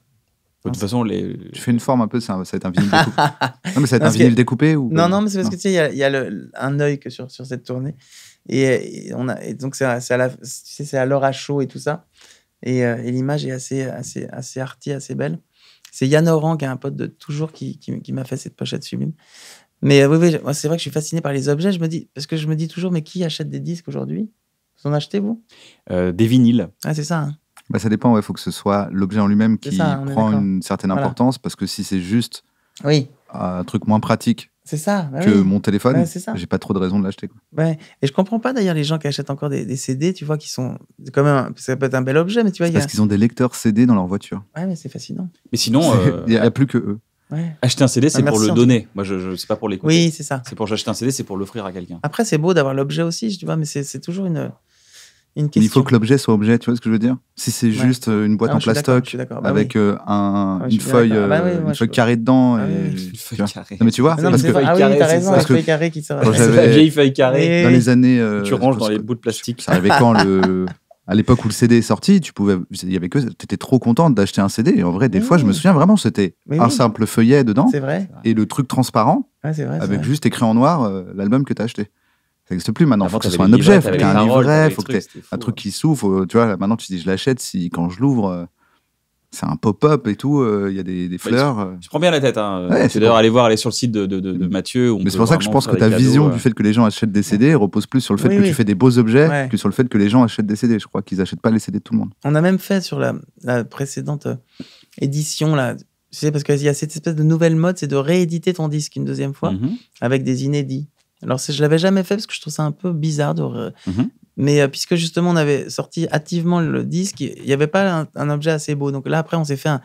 Speaker 2: De toute façon,
Speaker 3: les... Tu fais une forme un peu, ça, va être un vinyle découpé.
Speaker 2: non, mais ça va être un vinyle découpé ou... Non, non, mais c'est parce que tu sais, il y a, un œil que sur, sur cette tournée. Et, on a, et donc, c'est à, à à chaud et tout ça. Euh, et, l'image est assez, assez, assez arty, assez belle. C'est Yann Oran, qui est un pote de toujours, qui, qui, m'a fait cette pochette sublime. Mais oui, c'est vrai que je suis fasciné par les objets. Je me dis, parce que je me dis toujours, mais qui achète des disques aujourd'hui Vous en achetez, vous
Speaker 1: euh, Des vinyles.
Speaker 2: Ah, c'est ça. Hein
Speaker 3: bah, Ça dépend, il faut que ce soit l'objet en lui-même qui prend une certaine importance, parce que si c'est juste
Speaker 2: oui. un truc moins pratique c'est ça. Bah que mon téléphone, je j'ai pas trop de raison de l'acheter. Et je comprends pas d'ailleurs les gens qui achètent encore des, CD, tu vois, qui sont quand même, ça peut être un bel objet, mais tu vois. Y parce qu'ils ont
Speaker 3: des lecteurs CD dans leur voiture.
Speaker 2: Ouais, mais c'est fascinant.
Speaker 3: Mais sinon, il n'y euh, a plus que eux.
Speaker 2: Acheter un CD, c'est ah, pour le donner. Moi, je, je pas pour l'écouter. Oui, c'est ça. C'est pour acheter un CD, c'est pour l'offrir à quelqu'un. Après, c'est beau d'avoir l'objet aussi, tu vois, mais c'est toujours une
Speaker 3: il faut que l'objet soit objet, tu vois ce que je veux dire Si c'est juste euh, une boîte ah, en plastoc bah avec une feuille, carrée dedans. Une feuille carrée. Non, mais tu vois, ah parce que... Ah oui, t'as raison, la feuille carrée qui sort. La vieille feuille carrée. Dans les années. Tu euh, ranges dans les bouts de plastique. Ça arrivait quand le à l'époque où le CD est sorti, tu pouvais, il y avait que, trop contente d'acheter un CD. Et en vrai, des fois, je me souviens vraiment, c'était un simple feuillet dedans. Vrai. Et le truc transparent. avec juste écrit en noir euh, l'album que t'as acheté ça n'existe plus maintenant. Il faut que ce soit un objet, il faut qu'il un livret, faut que un truc qui s'ouvre. Euh, tu vois, maintenant tu dis je l'achète, si quand je l'ouvre, euh, c'est un pop-up et tout, euh, il y a des, bah, fleurs. Tu,
Speaker 1: prends bien la tête. Hein. tu d'ailleurs aller voir, aller sur le site de, mm. Mathieu. Mais c'est pour ça que je pense que ta vision du
Speaker 3: fait que les gens achètent des CD repose plus sur le fait que tu fais des beaux objets que sur le fait que les gens achètent des CD. Je crois qu'ils n'achètent pas les CD de tout le monde.
Speaker 2: On a même fait sur la, précédente édition, là, tu sais, parce qu'il y a cette espèce de nouvelle mode, c'est de rééditer ton disque une deuxième fois mm-hmm. avec des inédits. Alors, je l'avais jamais fait parce que je trouve ça un peu bizarre. Mhm. Mais euh, puisque justement, on avait sorti hâtivement le disque, il n'y avait pas un, objet assez beau. Donc là, après, on s'est fait un,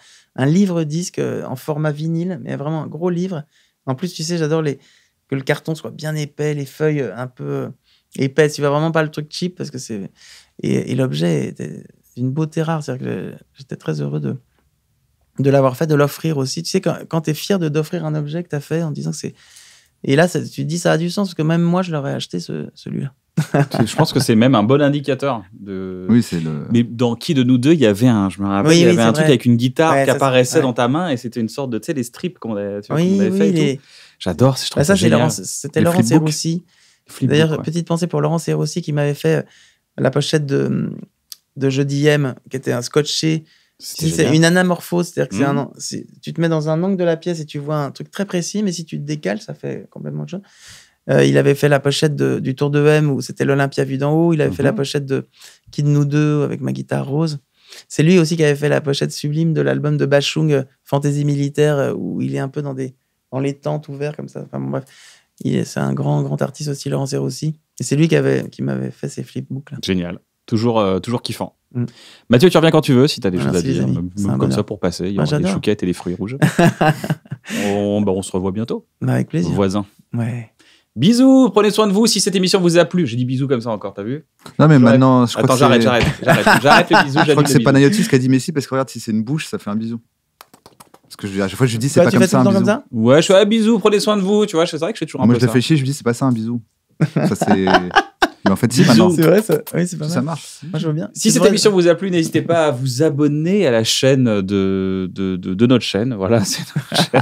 Speaker 2: livre disque euh, en format vinyle, mais vraiment un gros livre. En plus, tu sais, j'adore les... que le carton soit bien épais, les feuilles euh, un peu épaisses. Tu va vraiment pas le truc cheap parce que c'est. Et, l'objet est d'une beauté rare. C'est-à-dire que j'étais très heureux de, de l'avoir fait, de l'offrir aussi. Tu sais, quand, quand tu es fier d'offrir un objet que tu as fait en disant que c'est et là, tu te dis, ça a du sens, parce que même moi, je l'aurais acheté ce, celui-là. je pense que c'est même un bon indicateur
Speaker 1: de. Oui, c'est le.
Speaker 2: Mais dans qui de nous deux
Speaker 1: il y avait un, je me rappelle, il y avait un truc avec une guitare qui apparaissait dans ta main et c'était une sorte de, tu sais, les strips qu'on avait, oui, fait. J'adore, je trouve bah, ça. C'était Laurent Serroussi.
Speaker 2: D'ailleurs, petite pensée pour Laurent aussi qui m'avait fait euh, la pochette de, de Jeudi M, qui était un scotché c'est une anamorphose, c'est-à-dire que mm. tu te mets dans un angle de la pièce et tu vois un truc très précis, mais si tu te décales, ça fait complètement autre chose. Euh, il avait fait la pochette du Tour de M où c'était l'Olympia vue d'en haut. Il avait fait la mhm. pochette de Kid Nous Deux avec ma guitare rose. C'est lui aussi qui avait fait la pochette sublime de l'album de Bachung, euh, Fantaisie militaire, euh, où il est un peu dans, les tentes ouvertes comme ça. Enfin, bref, c'est un grand, grand artiste aussi, Laurent aussi. Et c'est lui qui, qui m'avait fait ces flipbooks. Là. Génial. Toujours, euh, toujours kiffant. Mm. Mathieu, tu reviens
Speaker 1: quand tu veux, si tu as des choses à dire. Euh, comme ça pour passer. Il y bah, aura des chouquettes et des fruits rouges. on, bah, on, se revoit bientôt. Bah, avec plaisir. Voisin. Ouais. Bisous, prenez soin de vous si cette émission vous a plu. J'ai dit bisous comme ça encore, t'as vu Non, mais maintenant, je Attends, j'arrête, j'arrête, j'arrête, les bisous. Je crois que c'est Panayotis
Speaker 3: qui a dit Messi parce que regarde, si c'est une bouche, ça fait un bisou. Parce que je, à chaque fois, je lui dis, c'est pas comme ça un bisou.
Speaker 1: ouais, je fais un ah, bisou, prenez soin de vous, tu vois, c'est vrai que je fais toujours un Moi, je te fait chier,
Speaker 3: je dis, c'est pas ça un bisou. Ça, c'est. Mais en fait, si, maintenant. C'est vrai, ça, marche.
Speaker 2: Moi, je vois bien. Si cette émission
Speaker 1: vous a plu, n'hésitez pas à vous abonner à la chaîne de, de, notre chaîne. Voilà, c'est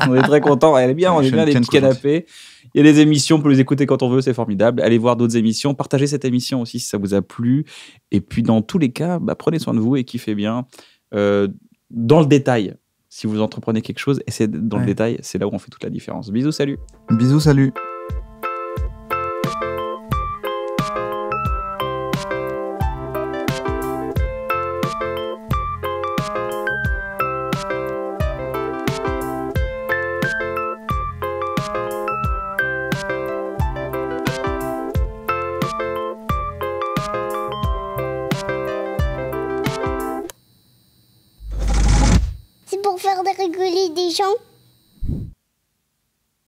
Speaker 1: On est très contents. Elle est bien, on est bien les petits canapés. Il y a des émissions, on peut les écouter quand on veut, c'est formidable. Allez voir d'autres émissions, partagez cette émission aussi si ça vous a plu. Et puis, dans tous les cas, bah, prenez soin de vous et kiffez bien. Euh, dans le détail, si vous entreprenez quelque chose, et c'est dans le détail, c'est là où on fait toute la différence. Bisous, salut. Bisous, salut.
Speaker 2: 师兄。